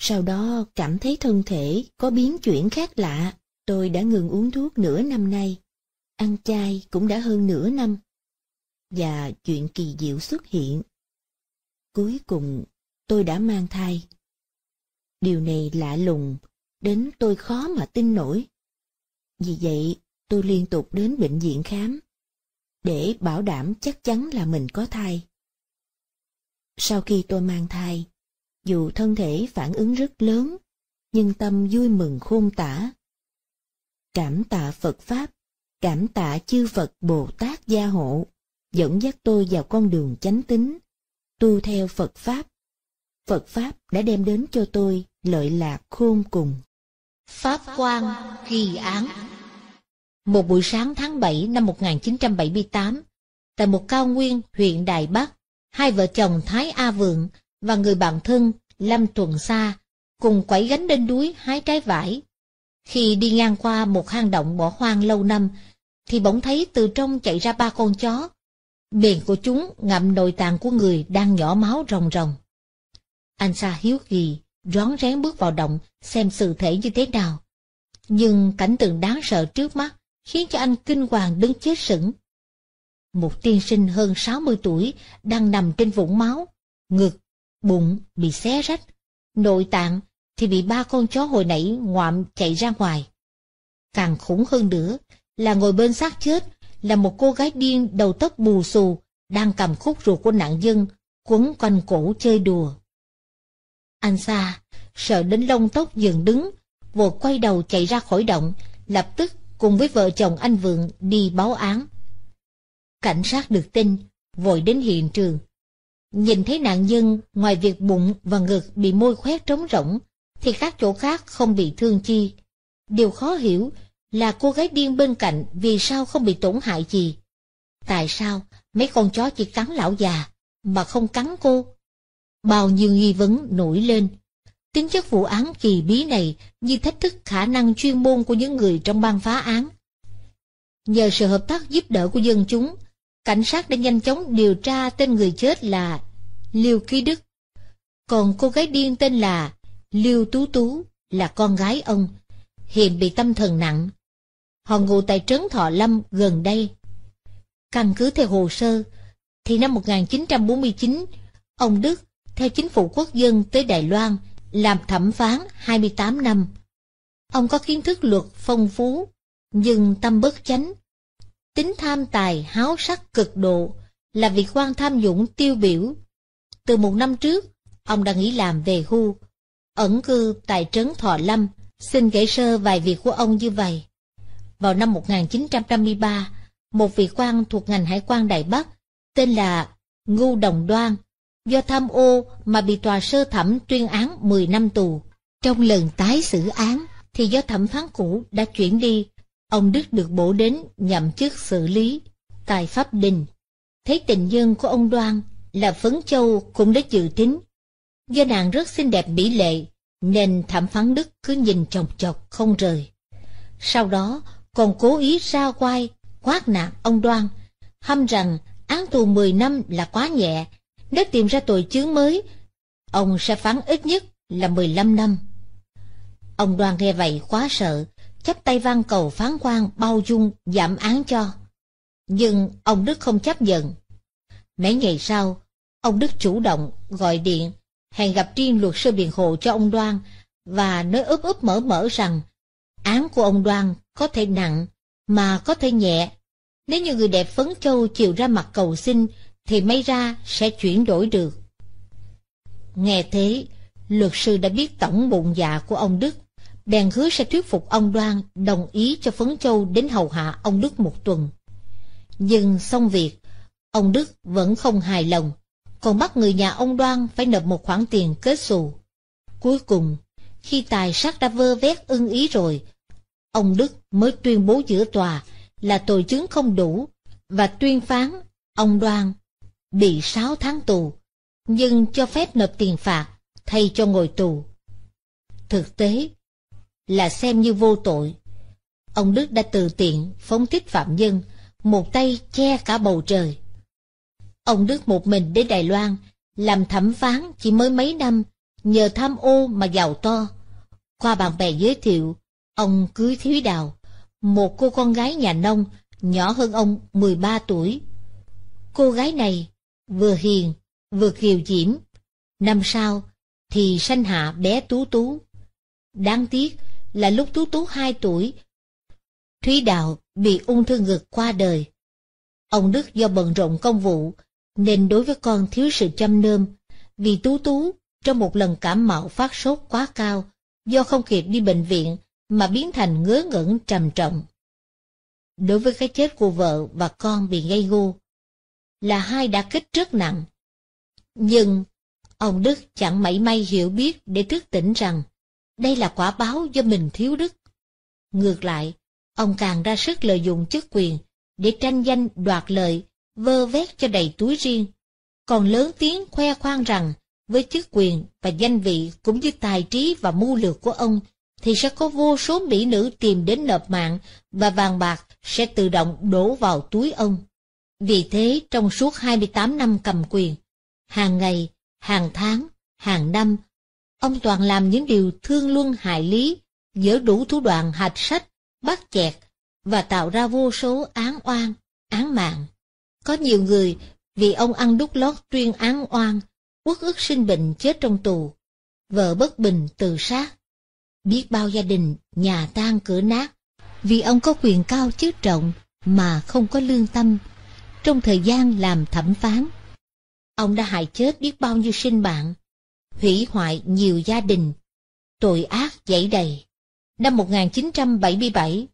Sau đó cảm thấy thân thể có biến chuyển khác lạ. Tôi đã ngừng uống thuốc nửa năm nay. Ăn chay cũng đã hơn nửa năm. Và chuyện kỳ diệu xuất hiện. Cuối cùng tôi đã mang thai. Điều này lạ lùng, đến tôi khó mà tin nổi. Vì vậy tôi liên tục đến bệnh viện khám để bảo đảm chắc chắn là mình có thai. Sau khi tôi mang thai, dù thân thể phản ứng rất lớn, nhưng tâm vui mừng khôn tả. Cảm tạ Phật Pháp, cảm tạ chư Phật Bồ Tát gia hộ, dẫn dắt tôi vào con đường chánh tín, tu theo Phật Pháp. Phật Pháp đã đem đến cho tôi lợi lạc khôn cùng. Pháp quan kỳ án một buổi sáng tháng 7 năm 1978, tại một cao nguyên huyện Đài Bắc, hai vợ chồng Thái A Vượng và người bạn thân Lâm Thuận Sa cùng quẩy gánh lên núi hái trái vải. Khi đi ngang qua một hang động bỏ hoang lâu năm, thì bỗng thấy từ trong chạy ra ba con chó. Miệng của chúng ngậm nội tạng của người đang nhỏ máu rồng rồng. Anh Sa hiếu kỳ, rón rén bước vào động xem sự thể như thế nào. Nhưng cảnh tượng đáng sợ trước mắt khiến cho anh kinh hoàng đứng chết sững. Một tiên sinh hơn 60 tuổi đang nằm trên vũng máu, ngực, bụng bị xé rách, nội tạng thì bị ba con chó hồi nãy ngoạm chạy ra ngoài. Càng khủng hơn nữa là ngồi bên xác chết là một cô gái điên đầu tóc bù xù đang cầm khúc ruột của nạn nhân quấn quanh cổ chơi đùa. Anh xa sợ đến lông tóc dừng đứng, vội quay đầu chạy ra khỏi động, lập tức cùng với vợ chồng anh Vượng đi báo án. Cảnh sát được tin, vội đến hiện trường. Nhìn thấy nạn nhân ngoài việc bụng và ngực bị môi khoét trống rỗng, thì các chỗ khác không bị thương chi. Điều khó hiểu là cô gái điên bên cạnh vì sao không bị tổn hại gì. Tại sao mấy con chó chỉ cắn lão già mà không cắn cô? Bao nhiêu nghi vấn nổi lên. Tính chất vụ án kỳ bí này như thách thức khả năng chuyên môn của những người trong ban phá án. Nhờ sự hợp tác giúp đỡ của dân chúng, cảnh sát đã nhanh chóng điều tra tên người chết là Liêu Ký Đức. Còn cô gái điên tên là Liêu Tú Tú là con gái ông, hiện bị tâm thần nặng. Họ ngụ tại Trấn Thọ Lâm gần đây. Căn cứ theo hồ sơ, thì năm 1949, ông Đức theo chính phủ quốc dân tới Đài Loan làm thẩm phán 28 năm. Ông có kiến thức luật phong phú, nhưng tâm bất chánh. Tính tham tài háo sắc cực độ, là vị quan tham dũng tiêu biểu. Từ một năm trước, ông đã nghỉ làm về hưu, ẩn cư tại trấn Thọ Lâm, xin kể sơ vài việc của ông như vậy. Vào năm 1953, một vị quan thuộc ngành hải quan Đại Bắc, tên là Ngưu Đồng Đoan, do tham ô mà bị tòa sơ thẩm tuyên án 10 năm tù. Trong lần tái xử án thì do thẩm phán cũ đã chuyển đi, ông Đức được bổ đến nhậm chức xử lý tại pháp đình. Thấy tình dân của ông Đoan là Phấn Châu cũng đã dự tính. Do nàng rất xinh đẹp mỹ lệ, nên thẩm phán Đức cứ nhìn chồng chọc không rời. Sau đó còn cố ý ra quay, quát nạt ông Đoan, hâm rằng án tù 10 năm là quá nhẹ, nếu tìm ra tội chướng mới, ông sẽ phán ít nhất là 15 năm. Ông đoàn nghe vậy quá sợ, chắp tay van cầu phán quan bao dung giảm án cho. Nhưng ông Đức không chấp nhận. Mấy ngày sau, ông Đức chủ động gọi điện, hẹn gặp riêng luật sư biện hộ cho ông Đoan và nói ướp ướp mở mở rằng án của ông Đoan có thể nặng mà có thể nhẹ. Nếu như người đẹp Phấn Châu chiều ra mặt cầu xin thì may ra sẽ chuyển đổi được. Nghe thế, luật sư đã biết tổng bụng dạ của ông Đức, bèn hứa sẽ thuyết phục ông Đoan đồng ý cho Phấn Châu đến hầu hạ ông Đức một tuần. Nhưng xong việc, ông Đức vẫn không hài lòng, còn bắt người nhà ông Đoan phải nộp một khoản tiền kết xù. Cuối cùng, khi tài sát đã vơ vét ưng ý rồi, ông Đức mới tuyên bố giữa tòa là tội chứng không đủ và tuyên phán ông Đoan bị 6 tháng tù, nhưng cho phép nộp tiền phạt thay cho ngồi tù. Thực tế là xem như vô tội. Ông Đức đã từ tiện phóng thích phạm nhân, một tay che cả bầu trời. Ông Đức một mình đến Đài Loan, làm thẩm phán chỉ mới mấy năm, nhờ tham ô mà giàu to. Qua bạn bè giới thiệu, ông cưới Thúy Đào, một cô con gái nhà nông, nhỏ hơn ông 13 tuổi. Cô gái này vừa hiền, vừa kiều diễm. Năm sau, thì sanh hạ bé Tú Tú. Đáng tiếc là lúc Tú Tú hai tuổi, Thúy Đạo bị ung thư ngực qua đời. Ông Đức do bận rộn công vụ, nên đối với con thiếu sự chăm nơm, vì Tú Tú trong một lần cảm mạo phát sốt quá cao, do không kịp đi bệnh viện mà biến thành ngớ ngẩn trầm trọng. Đối với cái chết của vợ và con bị gây ngu, là hai đã kích rất nặng. Nhưng, ông Đức chẳng mảy may hiểu biết để thức tỉnh rằng đây là quả báo do mình thiếu đức. Ngược lại, ông càng ra sức lợi dụng chức quyền để tranh danh đoạt lợi, vơ vét cho đầy túi riêng, còn lớn tiếng khoe khoang rằng với chức quyền và danh vị cũng như tài trí và mưu lược của ông thì sẽ có vô số mỹ nữ tìm đến nộp mạng và vàng bạc sẽ tự động đổ vào túi ông. Vì thế trong suốt 28 năm cầm quyền, hàng ngày, hàng tháng, hàng năm, ông Toàn làm những điều thương luân hại lý, dở đủ thủ đoạn hạch sách, bắt chẹt và tạo ra vô số án oan, án mạng. Có nhiều người vì ông ăn đút lót tuyên án oan, uất ức sinh bệnh chết trong tù, vợ bất bình tự sát. Biết bao gia đình, nhà tan cửa nát, vì ông có quyền cao chức trọng mà không có lương tâm trong thời gian làm thẩm phán. Ông đã hại chết biết bao nhiêu sinh bạn, hủy hoại nhiều gia đình, tội ác dãy đầy. Năm 1977,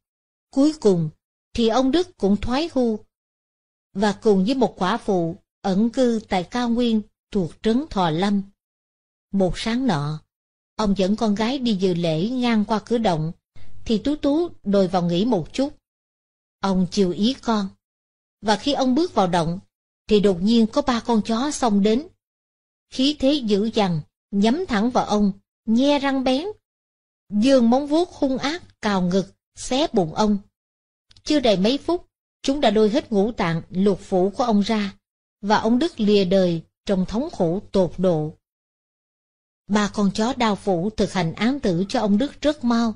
cuối cùng thì ông Đức cũng thoái hưu và cùng với một quả phụ ẩn cư tại cao nguyên thuộc trấn thò Lâm. Một sáng nọ, ông dẫn con gái đi dự lễ ngang qua cửa động, thì Tú Tú đòi vào nghỉ một chút. Ông chiều ý con và khi ông bước vào động, thì đột nhiên có ba con chó xông đến. Khí thế dữ dằn, nhắm thẳng vào ông, nhe răng bén, dương móng vuốt hung ác cào ngực, xé bụng ông. Chưa đầy mấy phút, chúng đã đôi hết ngũ tạng luộc phủ của ông ra, và ông Đức lìa đời trong thống khổ tột độ. Ba con chó đào phủ thực hành án tử cho ông Đức rất mau.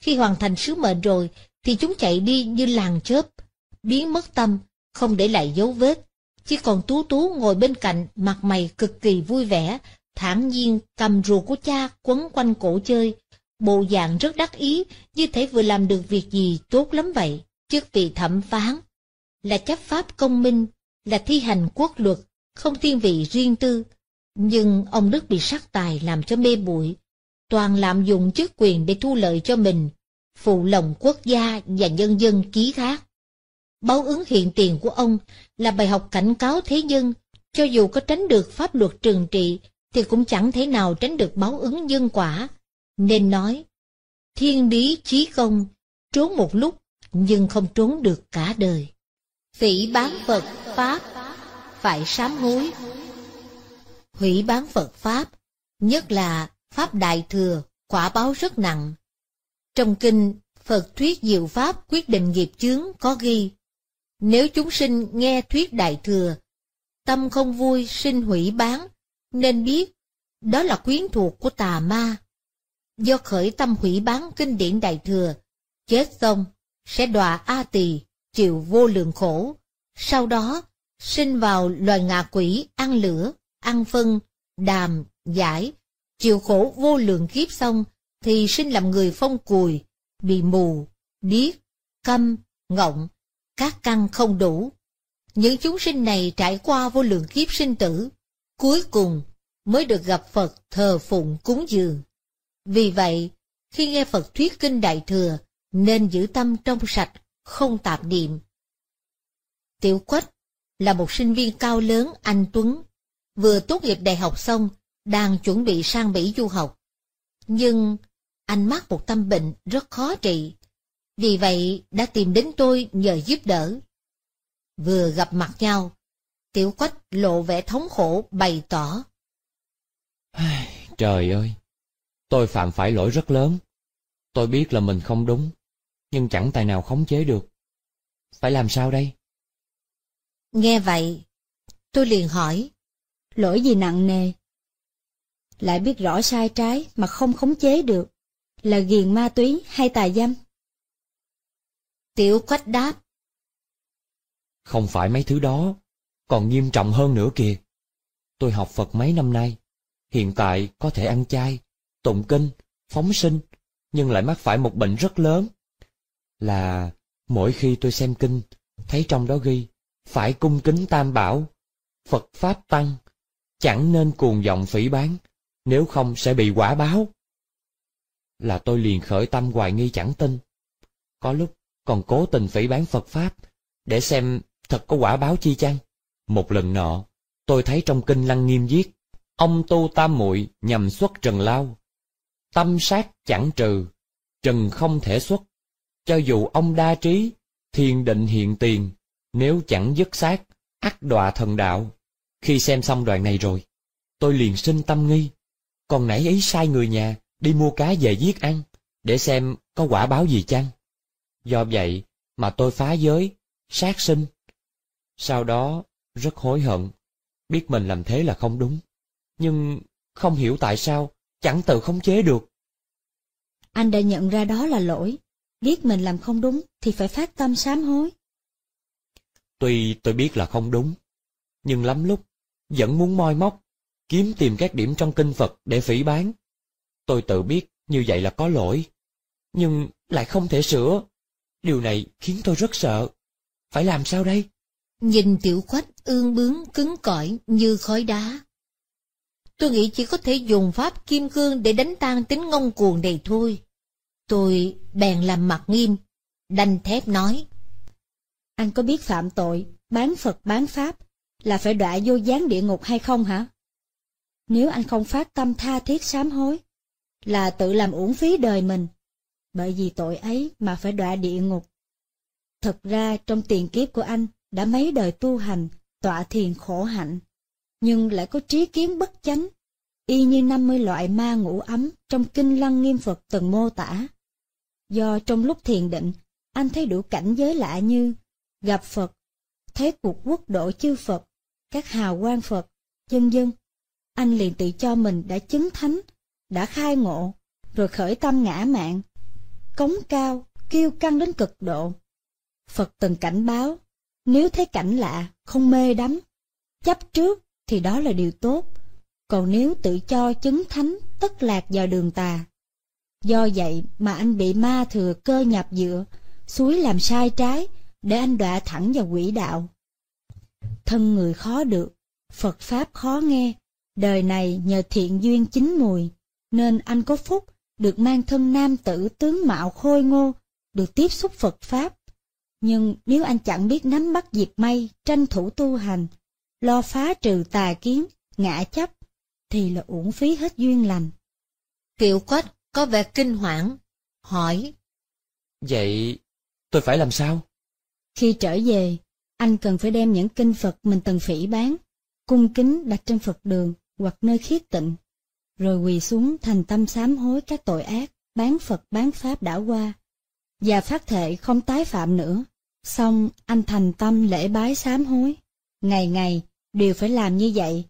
Khi hoàn thành sứ mệnh rồi, thì chúng chạy đi như làng chớp, biến mất tâm không để lại dấu vết. Chỉ còn Tú Tú ngồi bên cạnh, mặt mày cực kỳ vui vẻ, thản nhiên cầm ruột của cha quấn quanh cổ chơi. Bộ dạng rất đắc ý, như thể vừa làm được việc gì tốt lắm vậy. trước vị thẩm phán, là chấp pháp công minh, là thi hành quốc luật, không thiên vị riêng tư. Nhưng ông Đức bị sắc tài làm cho mê bụi, toàn lạm dụng chức quyền để thu lợi cho mình, phụ lòng quốc gia và nhân dân ký thác. Báo ứng hiện tiền của ông là bài học cảnh cáo thế dân cho dù có tránh được pháp luật trừng trị, thì cũng chẳng thể nào tránh được báo ứng nhân quả. Nên nói, thiên lý chí công, trốn một lúc nhưng không trốn được cả đời. Phỉ bán Phật Pháp, phải sám hối. Hủy bán Phật Pháp, nhất là Pháp Đại Thừa, quả báo rất nặng. Trong kinh, Phật thuyết diệu Pháp quyết định nghiệp chướng có ghi. Nếu chúng sinh nghe thuyết đại thừa, tâm không vui sinh hủy bán, nên biết đó là quyến thuộc của tà ma. Do khởi tâm hủy bán kinh điển đại thừa, chết xong sẽ đọa A tỳ chịu vô lượng khổ, sau đó sinh vào loài ngạ quỷ ăn lửa, ăn phân, đàm, giải, chịu khổ vô lượng kiếp xong thì sinh làm người phong cùi, bị mù, điếc, câm, ngọng, các căn không đủ. Những chúng sinh này trải qua vô lượng kiếp sinh tử, cuối cùng mới được gặp Phật thờ phụng cúng dường. Vì vậy, khi nghe Phật thuyết kinh Đại Thừa, nên giữ tâm trong sạch, không tạp niệm. Tiểu Quách là một sinh viên cao lớn anh Tuấn, vừa tốt nghiệp đại học xong, đang chuẩn bị sang Mỹ du học. Nhưng anh mắc một tâm bệnh rất khó trị vì vậy đã tìm đến tôi nhờ giúp đỡ. Vừa gặp mặt nhau, Tiểu Quách lộ vẻ thống khổ bày tỏ. Trời ơi, tôi phạm phải lỗi rất lớn. Tôi biết là mình không đúng, nhưng chẳng tài nào khống chế được. Phải làm sao đây? Nghe vậy, tôi liền hỏi. Lỗi gì nặng nề? Lại biết rõ sai trái mà không khống chế được, là ghiền ma túy hay tài dâm? Tiểu Quách đáp. Không phải mấy thứ đó, còn nghiêm trọng hơn nữa kìa. Tôi học Phật mấy năm nay, hiện tại có thể ăn chay, tụng kinh, phóng sinh, nhưng lại mắc phải một bệnh rất lớn. Là mỗi khi tôi xem kinh, thấy trong đó ghi, phải cung kính tam bảo, Phật Pháp Tăng, chẳng nên cuồng vọng phỉ bán, nếu không sẽ bị quả báo. Là tôi liền khởi tâm hoài nghi chẳng tin. Có lúc còn cố tình phỉ bán Phật Pháp, để xem thật có quả báo chi chăng? Một lần nọ, tôi thấy trong kinh Lăng Nghiêm viết, ông tu tam muội nhằm xuất trần lao. Tâm sát chẳng trừ, trần không thể xuất. Cho dù ông đa trí, thiền định hiện tiền, nếu chẳng dứt sát, ác đọa thần đạo. Khi xem xong đoạn này rồi, tôi liền sinh tâm nghi. Còn nãy ấy sai người nhà, đi mua cá về giết ăn, để xem có quả báo gì chăng? Do vậy mà tôi phá giới, sát sinh. Sau đó rất hối hận, biết mình làm thế là không đúng, nhưng không hiểu tại sao chẳng tự khống chế được. Anh đã nhận ra đó là lỗi, biết mình làm không đúng thì phải phát tâm sám hối. Tuy tôi biết là không đúng, nhưng lắm lúc vẫn muốn moi móc, kiếm tìm các điểm trong kinh Phật để phỉ bán. Tôi tự biết như vậy là có lỗi, nhưng lại không thể sửa. Điều này khiến tôi rất sợ. Phải làm sao đây? Nhìn tiểu khoách ương bướng cứng cỏi như khói đá. Tôi nghĩ chỉ có thể dùng pháp kim cương để đánh tan tính ngông cuồng này thôi. Tôi bèn làm mặt nghiêm, đanh thép nói. Anh có biết phạm tội, bán Phật bán Pháp là phải đọa vô gián địa ngục hay không hả? Nếu anh không phát tâm tha thiết sám hối, là tự làm uổng phí đời mình, bởi vì tội ấy mà phải đọa địa ngục. Thật ra trong tiền kiếp của anh đã mấy đời tu hành, tọa thiền khổ hạnh, nhưng lại có trí kiến bất chánh, y như 50 loại ma ngũ ấm trong kinh lăng nghiêm Phật từng mô tả. Do trong lúc thiền định, anh thấy đủ cảnh giới lạ như gặp Phật, thấy cuộc quốc độ chư Phật, các hào quang Phật, dân dân. Anh liền tự cho mình đã chứng thánh, đã khai ngộ, rồi khởi tâm ngã mạng, cống cao, kiêu căng đến cực độ. Phật từng cảnh báo, nếu thấy cảnh lạ, không mê đắm, chấp trước thì đó là điều tốt, còn nếu tự cho chứng thánh tất lạc vào đường tà. Do vậy mà anh bị ma thừa cơ nhập dựa, suối làm sai trái, để anh đọa thẳng vào quỷ đạo. Thân người khó được, Phật Pháp khó nghe, đời này nhờ thiện duyên chính mùi, nên anh có phúc được mang thân nam tử tướng mạo khôi ngô, được tiếp xúc Phật Pháp. Nhưng nếu anh chẳng biết nắm bắt dịp may, tranh thủ tu hành, lo phá trừ tà kiến, ngã chấp, thì là uổng phí hết duyên lành. Kiệu quách có vẻ kinh hoảng, hỏi. Vậy tôi phải làm sao? Khi trở về, anh cần phải đem những kinh Phật mình từng phỉ bán, cung kính đặt trên Phật đường hoặc nơi khiết tịnh rồi quỳ xuống thành tâm sám hối các tội ác, bán Phật bán Pháp đã qua, và phát thệ không tái phạm nữa. Xong, anh thành tâm lễ bái sám hối. Ngày ngày, đều phải làm như vậy,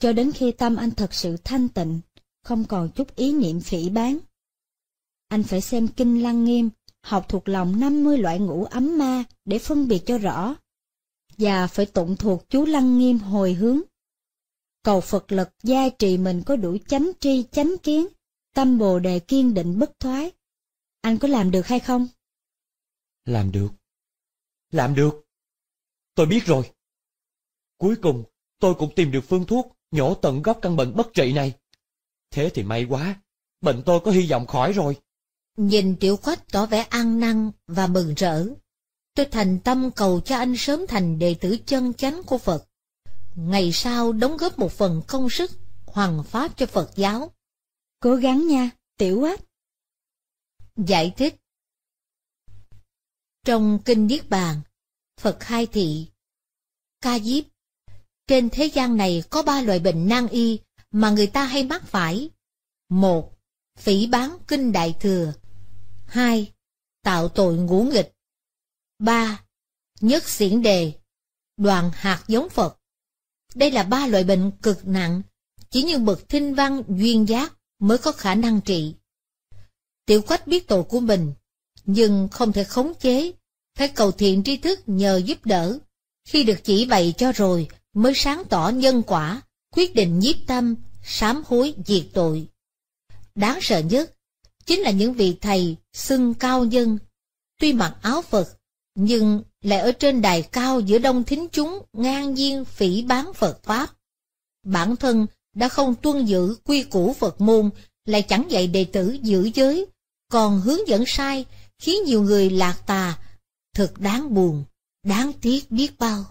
cho đến khi tâm anh thật sự thanh tịnh, không còn chút ý niệm phỉ bán. Anh phải xem kinh lăng nghiêm, học thuộc lòng 50 loại ngũ ấm ma để phân biệt cho rõ, và phải tụng thuộc chú lăng nghiêm hồi hướng cầu Phật lực gia trì mình có đủ chánh tri chánh kiến, tâm bồ đề kiên định bất thoái. Anh có làm được hay không? Làm được. Làm được. Tôi biết rồi. Cuối cùng, tôi cũng tìm được phương thuốc nhổ tận gốc căn bệnh bất trị này. Thế thì may quá, bệnh tôi có hy vọng khỏi rồi. Nhìn tiểu Khoách tỏ vẻ ăn năn và mừng rỡ. Tôi thành tâm cầu cho anh sớm thành đệ tử chân chánh của Phật ngày sau đóng góp một phần công sức hoàn pháp cho Phật giáo. Cố gắng nha, tiểu ách. Giải thích Trong Kinh Niết Bàn, Phật Hai Thị, Ca Diếp, trên thế gian này có ba loại bệnh nan y mà người ta hay mắc phải. Một, phỉ bán kinh đại thừa. Hai, tạo tội ngũ nghịch. Ba, nhất xiển đề, đoàn hạt giống Phật. Đây là ba loại bệnh cực nặng, chỉ những bậc thinh văn duyên giác mới có khả năng trị. Tiểu quách biết tội của mình, nhưng không thể khống chế, phải cầu thiện tri thức nhờ giúp đỡ. Khi được chỉ bày cho rồi, mới sáng tỏ nhân quả, quyết định nhiếp tâm, sám hối diệt tội. Đáng sợ nhất, chính là những vị thầy xưng cao nhân, tuy mặc áo Phật, nhưng lại ở trên đài cao giữa đông thính chúng ngang nhiên phỉ bán Phật Pháp. Bản thân đã không tuân giữ quy củ Phật môn, lại chẳng dạy đệ tử giữ giới, còn hướng dẫn sai, khiến nhiều người lạc tà, thật đáng buồn, đáng tiếc biết bao.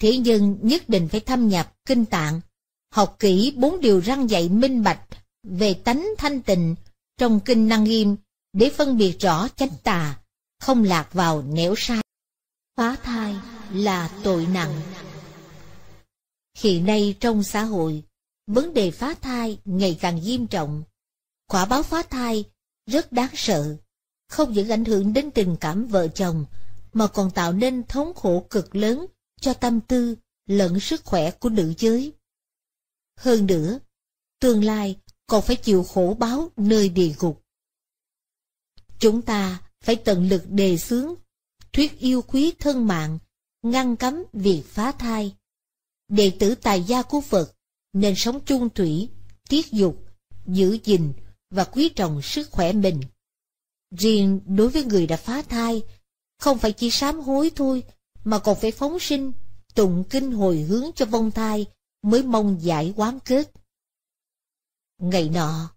Thế nhưng nhất định phải thâm nhập kinh tạng, học kỹ bốn điều răng dạy minh bạch về tánh thanh tịnh trong kinh năng nghiêm để phân biệt rõ chánh tà, không lạc vào nẻo sai phá thai là tội nặng. Hiện nay trong xã hội, vấn đề phá thai ngày càng nghiêm trọng. Quả báo phá thai rất đáng sợ, không những ảnh hưởng đến tình cảm vợ chồng, mà còn tạo nên thống khổ cực lớn cho tâm tư lẫn sức khỏe của nữ giới. Hơn nữa, tương lai còn phải chịu khổ báo nơi địa ngục. Chúng ta phải tận lực đề xướng thuyết yêu quý thân mạng, ngăn cấm việc phá thai. Đệ tử tài gia của Phật nên sống chung thủy, tiết dục, giữ gìn và quý trọng sức khỏe mình. Riêng đối với người đã phá thai, không phải chỉ sám hối thôi, mà còn phải phóng sinh, tụng kinh hồi hướng cho vong thai mới mong giải quán kết. Ngày nọ,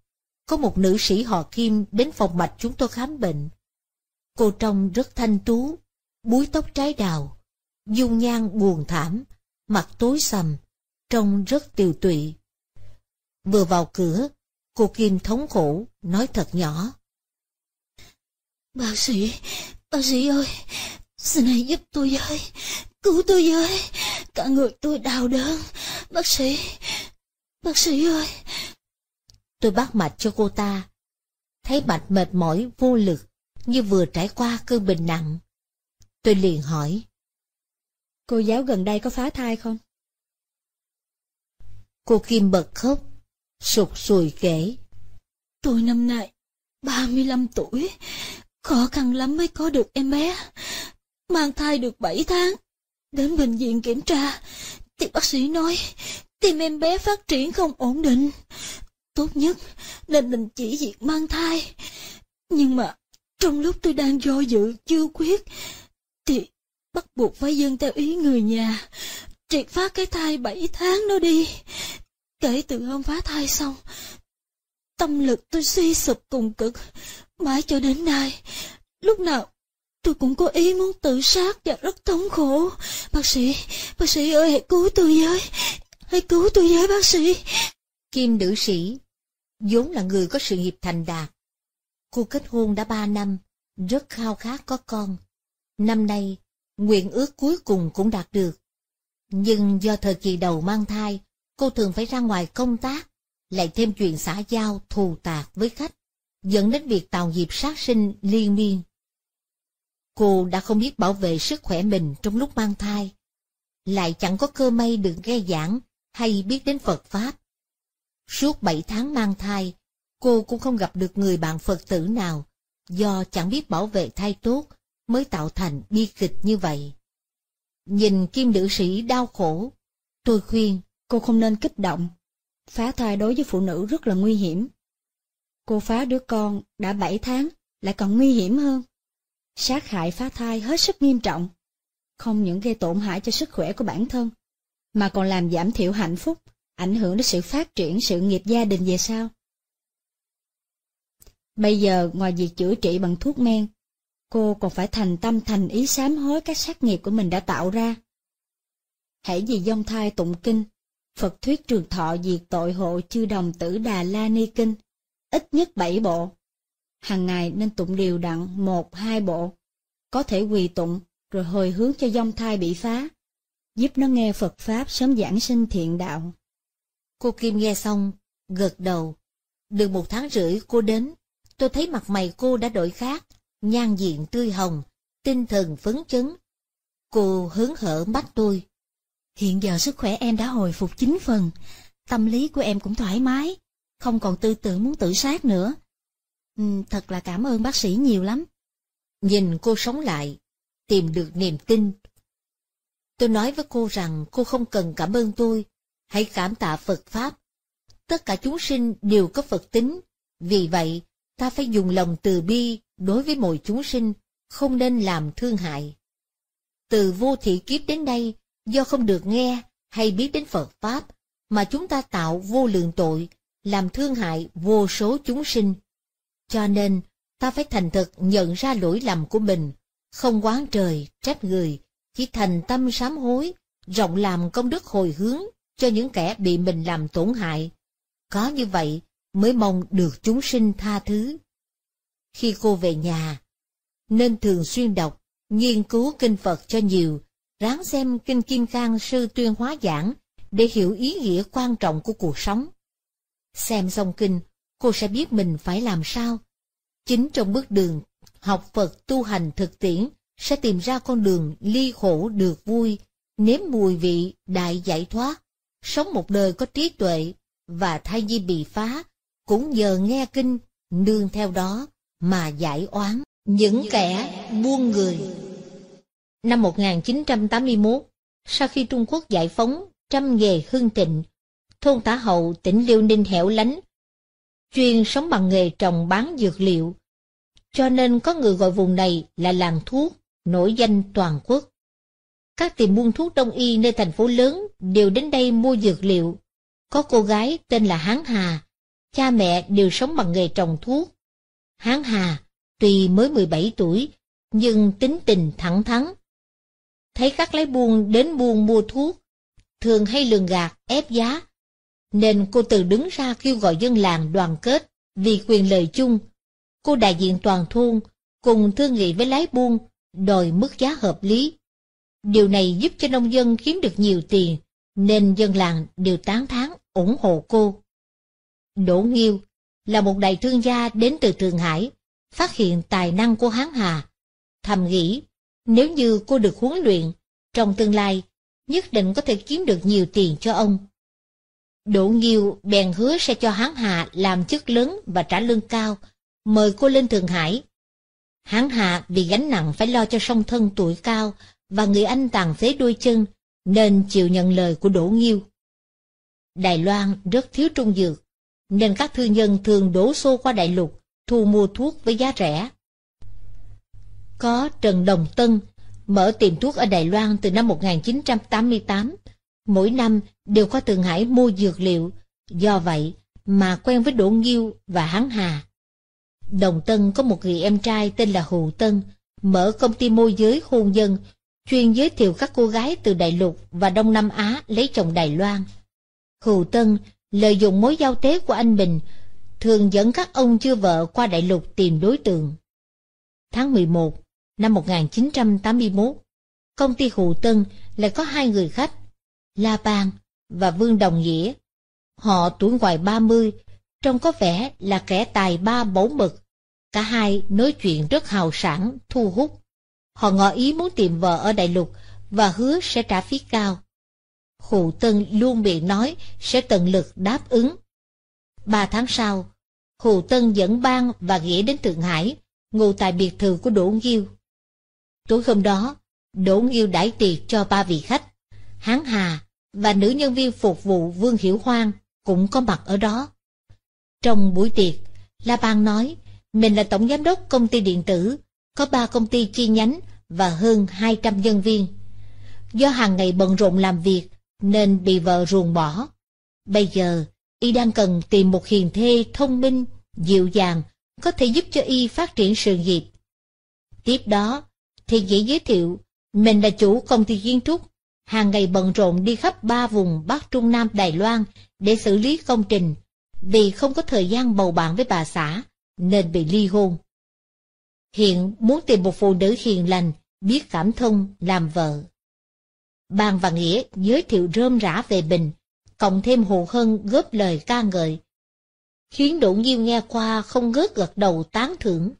có một nữ sĩ họ Kim đến phòng mạch chúng tôi khám bệnh. Cô trông rất thanh tú, búi tóc trái đào, dung nhan buồn thảm, mặt tối sầm, trông rất tiều tụy. Vừa vào cửa, cô Kim thống khổ, nói thật nhỏ. Bác sĩ, bác sĩ ơi, xin hãy giúp tôi với, cứu tôi với, cả người tôi đau đớn, bác sĩ, bác sĩ ơi. Tôi bắt mạch cho cô ta, thấy mạch mệt mỏi vô lực như vừa trải qua cơn bệnh nặng. Tôi liền hỏi. Cô giáo gần đây có phá thai không? Cô Kim bật khóc, sụt sùi kể. Tôi năm nay, 35 tuổi, khó khăn lắm mới có được em bé. Mang thai được 7 tháng, đến bệnh viện kiểm tra, thì bác sĩ nói tim em bé phát triển không ổn định. Tốt nhất nên đình chỉ việc mang thai. Nhưng mà trong lúc tôi đang do dự chưa quyết thì bắt buộc phải dâng theo ý người nhà, triệt phá cái thai bảy tháng đó đi. Kể từ hôm phá thai xong, tâm lực tôi suy sụp cùng cực, mãi cho đến nay, lúc nào tôi cũng có ý muốn tự sát và rất thống khổ. Bác sĩ, bác sĩ ơi hãy cứu tôi với, hãy cứu tôi với bác sĩ. Kim nữ sĩ, vốn là người có sự nghiệp thành đạt. Cô kết hôn đã ba năm, rất khao khát có con. Năm nay, nguyện ước cuối cùng cũng đạt được. Nhưng do thời kỳ đầu mang thai, cô thường phải ra ngoài công tác, lại thêm chuyện xã giao thù tạc với khách, dẫn đến việc tàu dịp sát sinh liên miên. Cô đã không biết bảo vệ sức khỏe mình trong lúc mang thai, lại chẳng có cơ may được nghe giảng hay biết đến Phật Pháp. Suốt bảy tháng mang thai, cô cũng không gặp được người bạn Phật tử nào, do chẳng biết bảo vệ thai tốt mới tạo thành bi kịch như vậy. Nhìn kim nữ sĩ đau khổ, tôi khuyên cô không nên kích động. Phá thai đối với phụ nữ rất là nguy hiểm. Cô phá đứa con đã 7 tháng, lại còn nguy hiểm hơn. Sát hại phá thai hết sức nghiêm trọng, không những gây tổn hại cho sức khỏe của bản thân, mà còn làm giảm thiểu hạnh phúc, ảnh hưởng đến sự phát triển sự nghiệp gia đình về sau. Bây giờ ngoài việc chữa trị bằng thuốc men cô còn phải thành tâm thành ý sám hối các sát nghiệp của mình đã tạo ra. Hãy vì dông thai tụng kinh, Phật thuyết trường thọ diệt tội hộ chư đồng tử Đà La Ni Kinh, ít nhất bảy bộ. Hàng ngày nên tụng điều đặn một hai bộ, có thể quỳ tụng rồi hồi hướng cho dông thai bị phá, giúp nó nghe Phật Pháp sớm giảng sinh thiện đạo. Cô Kim nghe xong, gật đầu. Được một tháng rưỡi cô đến, tôi thấy mặt mày cô đã đổi khác, nhan diện tươi hồng, tinh thần phấn chấn. Cô hướng hở mắt tôi. Hiện giờ sức khỏe em đã hồi phục chín phần, tâm lý của em cũng thoải mái, không còn tư tưởng muốn tự sát nữa. Ừ, thật là cảm ơn bác sĩ nhiều lắm. Nhìn cô sống lại, tìm được niềm tin. Tôi nói với cô rằng cô không cần cảm ơn tôi, hãy cảm tạ Phật Pháp. Tất cả chúng sinh đều có Phật tính, vì vậy ta phải dùng lòng từ bi đối với mọi chúng sinh, không nên làm thương hại. Từ vô thị kiếp đến đây, do không được nghe hay biết đến Phật Pháp, mà chúng ta tạo vô lượng tội, làm thương hại vô số chúng sinh. Cho nên, ta phải thành thực nhận ra lỗi lầm của mình, không quán trời, trách người, chỉ thành tâm sám hối, rộng làm công đức hồi hướng cho những kẻ bị mình làm tổn hại. Có như vậy mới mong được chúng sinh tha thứ khi cô về nhà, nên thường xuyên đọc, nghiên cứu kinh Phật cho nhiều, ráng xem kinh Kim Cang sư tuyên hóa giảng để hiểu ý nghĩa quan trọng của cuộc sống. Xem xong kinh, cô sẽ biết mình phải làm sao. Chính trong bước đường học Phật tu hành thực tiễn sẽ tìm ra con đường ly khổ được vui, nếm mùi vị đại giải thoát, sống một đời có trí tuệ và thay vì bị phá, cũng nhờ nghe kinh, nương theo đó mà giải oán những kẻ buôn người. Năm 1981, sau khi Trung Quốc giải phóng trăm nghề hương thịnh, thôn Tả Hậu, tỉnh Liêu Ninh hẻo lánh, chuyên sống bằng nghề trồng bán dược liệu, cho nên có người gọi vùng này là làng thuốc, nổi danh toàn quốc. Các tiệm buôn thuốc đông y nơi thành phố lớn đều đến đây mua dược liệu. Có cô gái tên là Hán Hà, cha mẹ đều sống bằng nghề trồng thuốc, Hán Hà, tuy mới 17 tuổi, nhưng tính tình thẳng thắn. Thấy các lái buôn đến buôn mua thuốc, thường hay lường gạt, ép giá. Nên cô từ đứng ra kêu gọi dân làng đoàn kết vì quyền lợi chung. Cô đại diện toàn thôn, cùng thương nghị với lái buôn, đòi mức giá hợp lý. Điều này giúp cho nông dân kiếm được nhiều tiền, nên dân làng đều tán thán ủng hộ cô. Đỗ Nghiêu, là một đại thương gia đến từ Thượng Hải, phát hiện tài năng của Hán Hà. Thầm nghĩ, nếu như cô được huấn luyện, trong tương lai, nhất định có thể kiếm được nhiều tiền cho ông. Đỗ Nghiêu bèn hứa sẽ cho Hán Hà làm chức lớn và trả lương cao, mời cô lên Thượng Hải. Hán Hà vì gánh nặng phải lo cho song thân tuổi cao và người anh tàn phế đôi chân, nên chịu nhận lời của Đỗ Nghiêu. Đài Loan rất thiếu trung dược, nên các thương nhân thường đổ xô qua đại lục, thu mua thuốc với giá rẻ. Có Trần Đồng Tân, mở tiệm thuốc ở Đài Loan từ năm 1988, mỗi năm đều qua Thượng Hải mua dược liệu, do vậy mà quen với Đỗ Nghiêu và Hán Hà. Đồng Tân có một người em trai tên là Hù Tân, mở công ty môi giới hôn dân, chuyên giới thiệu các cô gái từ Đại Lục và Đông Nam Á lấy chồng Đài Loan. Hù Tân lợi dụng mối giao tế của anh Bình, thường dẫn các ông chưa vợ qua đại lục tìm đối tượng. Tháng 11 năm 1981, công ty Hù Tân lại có hai người khách, La Bang và Vương Đồng Nghĩa. Họ tuổi ngoài 30, trông có vẻ là kẻ tài ba bốn mực. Cả hai nói chuyện rất hào sảng, thu hút. Họ ngỏ ý muốn tìm vợ ở đại lục và hứa sẽ trả phí cao. Khụ Tân luôn bị nói sẽ tận lực đáp ứng. Ba tháng sau, Khụ Tân dẫn ban và Nghĩa đến Thượng Hải, ngủ tại biệt thự của Đỗ Nghiêu. Tối hôm đó, Đỗ Nghiêu đãi tiệc cho ba vị khách, Hán Hà và nữ nhân viên phục vụ Vương Hiểu Hoang cũng có mặt ở đó. Trong buổi tiệc, La Bang nói mình là tổng giám đốc công ty điện tử, có ba công ty chi nhánh và hơn 200 nhân viên. Do hàng ngày bận rộn làm việc, nên bị vợ ruồng bỏ. Bây giờ, y đang cần tìm một hiền thê thông minh, dịu dàng, có thể giúp cho y phát triển sự nghiệp. Tiếp đó, Thiên Dĩ giới thiệu, mình là chủ công ty kiến trúc, hàng ngày bận rộn đi khắp ba vùng Bắc Trung Nam Đài Loan để xử lý công trình, vì không có thời gian bầu bạn với bà xã, nên bị ly hôn. Hiện muốn tìm một phụ nữ hiền lành, biết cảm thông, làm vợ. Bàn và Nghĩa giới thiệu rơm rã về Bình, cộng thêm Hồ Hân góp lời ca ngợi. Khiến Đỗ Nhiêu nghe qua không ngớt gật đầu tán thưởng.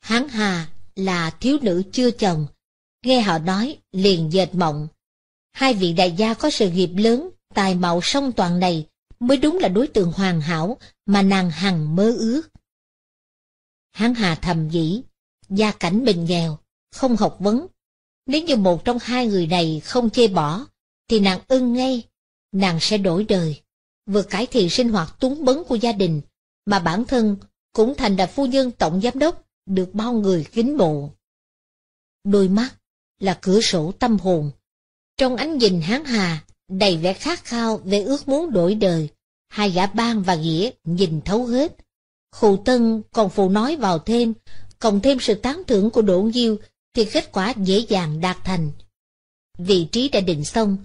Hán Hà là thiếu nữ chưa chồng, nghe họ nói liền dệt mộng. Hai vị đại gia có sự nghiệp lớn, tài mạo song toàn này mới đúng là đối tượng hoàn hảo mà nàng hằng mơ ước. Hán Hà thầm dĩ, gia cảnh bình nghèo, không học vấn, nếu như một trong hai người này không chê bỏ, thì nàng ưng ngay, nàng sẽ đổi đời, vừa cải thiện sinh hoạt túng bấn của gia đình, mà bản thân cũng thành là phu nhân tổng giám đốc, được bao người kính bộ Đôi mắt là cửa sổ tâm hồn, trong ánh nhìn hán hà, đầy vẻ khát khao về ước muốn đổi đời, hai gã bang và nghĩa nhìn thấu hết. Khù Tân còn phụ nói vào thêm, cộng thêm sự tán thưởng của Đỗ Diêu thì kết quả dễ dàng đạt thành. Vị trí đã định xong,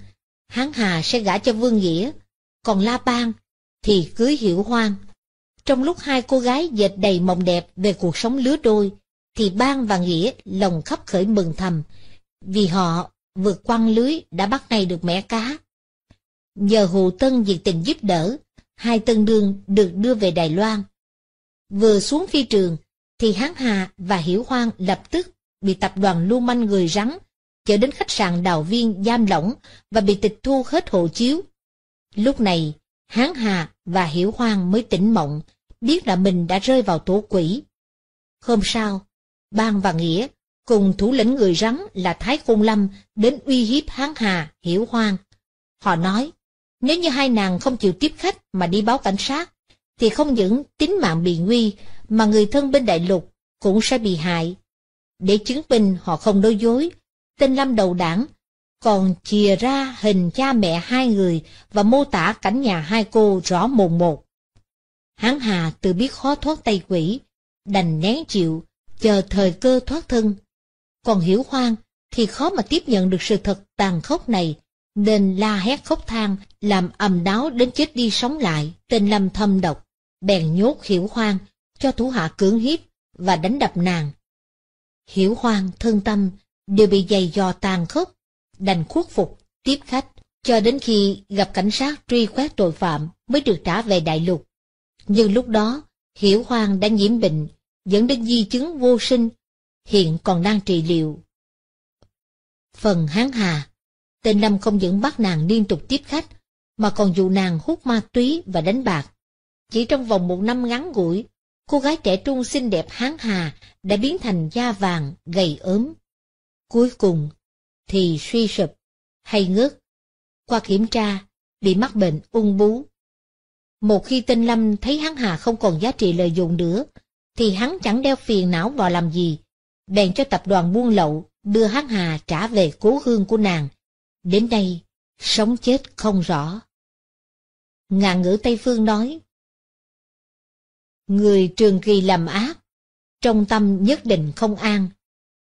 Hán Hà sẽ gả cho Vương Nghĩa, còn La Bang thì cưới Hiểu Hoang. Trong lúc hai cô gái dệt đầy mộng đẹp về cuộc sống lứa đôi, thì Bang và Nghĩa lòng khắp khởi mừng thầm, vì họ vượt quăng lưới đã bắt ngay được mẻ cá. Nhờ Hồ Tân nhiệt tình giúp đỡ, hai tân đương được đưa về Đài Loan. Vừa xuống phi trường, thì Hán Hà và Hiểu Hoang lập tức bị tập đoàn lưu manh người rắn chở đến khách sạn đào viên giam lỏng và bị tịch thu hết hộ chiếu. Lúc này, Hán Hà và Hiểu Hoang mới tỉnh mộng, biết là mình đã rơi vào tổ quỷ. Hôm sau, Ban và Nghĩa cùng thủ lĩnh người rắn là Thái Khôn Lâm đến uy hiếp Hán Hà, Hiểu Hoang. Họ nói, nếu như hai nàng không chịu tiếp khách mà đi báo cảnh sát, thì không những tính mạng bị nguy, mà người thân bên đại lục cũng sẽ bị hại. Để chứng minh họ không nói dối, tên Lâm đầu đảng còn chìa ra hình cha mẹ hai người và mô tả cảnh nhà hai cô rõ mồn một. Hán Hà tự biết khó thoát tay quỷ, đành nén chịu, chờ thời cơ thoát thân. Còn Hiểu Hoang thì khó mà tiếp nhận được sự thật tàn khốc này, nên la hét khóc than, làm ầm đáo đến chết đi sống lại, tên Lâm thâm độc, bèn nhốt Hiểu Hoang, cho thủ hạ cưỡng hiếp và đánh đập nàng hiểu hoang, thân tâm đều bị dày dò tàn khốc, đành khuất phục, tiếp khách, cho đến khi gặp cảnh sát truy quét tội phạm mới được trả về đại lục. Nhưng lúc đó, hiểu hoang đã nhiễm bệnh, dẫn đến di chứng vô sinh, hiện còn đang trị liệu. Phần Hán Hà Tên Lâm không những bắt nàng liên tục tiếp khách, mà còn dụ nàng hút ma túy và đánh bạc. Chỉ trong vòng một năm ngắn ngủi, cô gái trẻ trung xinh đẹp hán hà đã biến thành da vàng, gầy ốm. Cuối cùng thì suy sụp hay ngất. Qua kiểm tra, bị mắc bệnh ung bú. Một khi Tinh Lâm thấy hán Hà không còn giá trị lợi dụng nữa, thì hắn chẳng đeo phiền não vào làm gì, bèn cho tập đoàn buôn lậu đưa hán Hà trả về cố hương của nàng. Đến đây, sống chết không rõ. Ngạn ngữ Tây Phương nói, Người trường kỳ làm ác, trong tâm nhất định không an.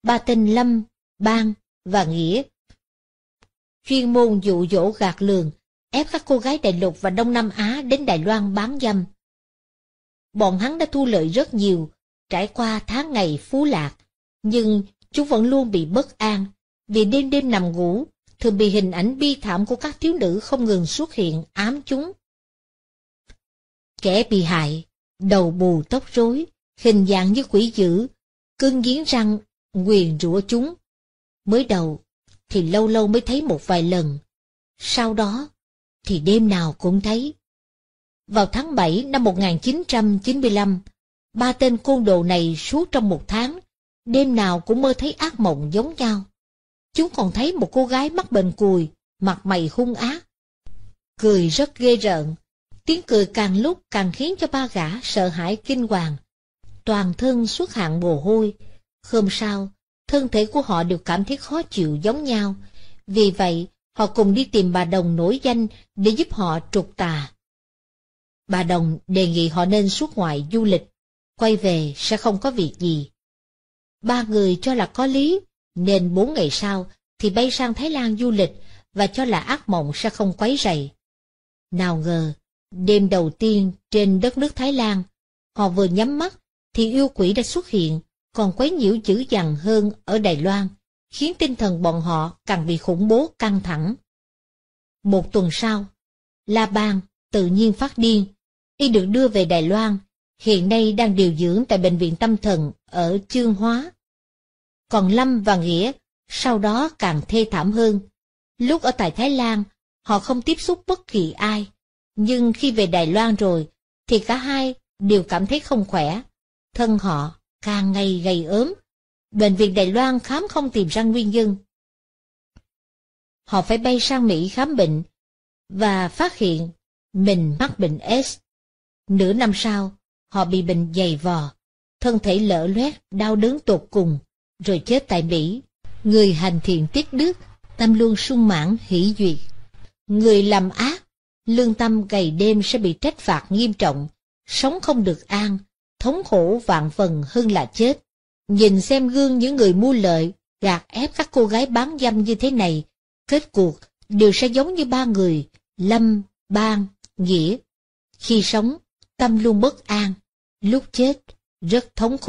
Ba tên Lâm, Bang và Nghĩa chuyên môn dụ dỗ gạt lường, ép các cô gái đại lục và Đông Nam Á đến Đài Loan bán dâm. Bọn hắn đã thu lợi rất nhiều, trải qua tháng ngày phú lạc, nhưng chúng vẫn luôn bị bất an, vì đêm đêm nằm ngủ, thường bị hình ảnh bi thảm của các thiếu nữ không ngừng xuất hiện ám chúng. Kẻ bị hại đầu bù tóc rối, hình dạng như quỷ dữ, cưng giếng răng, quyền rủa chúng. Mới đầu, thì lâu lâu mới thấy một vài lần, sau đó, thì đêm nào cũng thấy. Vào tháng 7 năm 1995, ba tên côn đồ này suốt trong một tháng, đêm nào cũng mơ thấy ác mộng giống nhau. Chúng còn thấy một cô gái mắc bệnh cùi, mặt mày hung ác, cười rất ghê rợn, Tiếng cười càng lúc càng khiến cho ba gã sợ hãi kinh hoàng. Toàn thân xuất hạng mồ hôi. Hôm sau, thân thể của họ đều cảm thấy khó chịu giống nhau. Vì vậy, họ cùng đi tìm bà Đồng nổi danh để giúp họ trục tà. Bà Đồng đề nghị họ nên xuất ngoại du lịch, quay về sẽ không có việc gì. Ba người cho là có lý, nên bốn ngày sau thì bay sang Thái Lan du lịch và cho là ác mộng sẽ không quấy rầy. Nào ngờ, Đêm đầu tiên trên đất nước Thái Lan, họ vừa nhắm mắt thì yêu quỷ đã xuất hiện, còn quấy nhiễu dữ dằn hơn ở Đài Loan, khiến tinh thần bọn họ càng bị khủng bố căng thẳng. Một tuần sau, La Bang tự nhiên phát điên, y được đưa về Đài Loan, hiện nay đang điều dưỡng tại Bệnh viện Tâm Thần ở Chương Hóa. Còn Lâm và Nghĩa sau đó càng thê thảm hơn. Lúc ở tại Thái Lan, họ không tiếp xúc bất kỳ ai, nhưng khi về Đài Loan rồi, thì cả hai đều cảm thấy không khỏe. Thân họ càng ngày gầy ốm. Bệnh viện Đài Loan khám không tìm ra nguyên nhân. Họ phải bay sang Mỹ khám bệnh và phát hiện mình mắc bệnh S. Nửa năm sau, họ bị bệnh dày vò, thân thể lở loét, đau đớn tột cùng, rồi chết tại Mỹ. Người hành thiện tiết đức, tâm luôn sung mãn, hỷ duyệt. Người làm ác, lương tâm ngày đêm sẽ bị trách phạt nghiêm trọng, sống không được an, thống khổ vạn phần hơn là chết. Nhìn xem gương những người mua lợi, gạt ép các cô gái bán dâm như thế này, kết cuộc đều sẽ giống như ba người, Lâm, Bang, Nghĩa. Khi sống, tâm luôn bất an, lúc chết, rất thống khổ.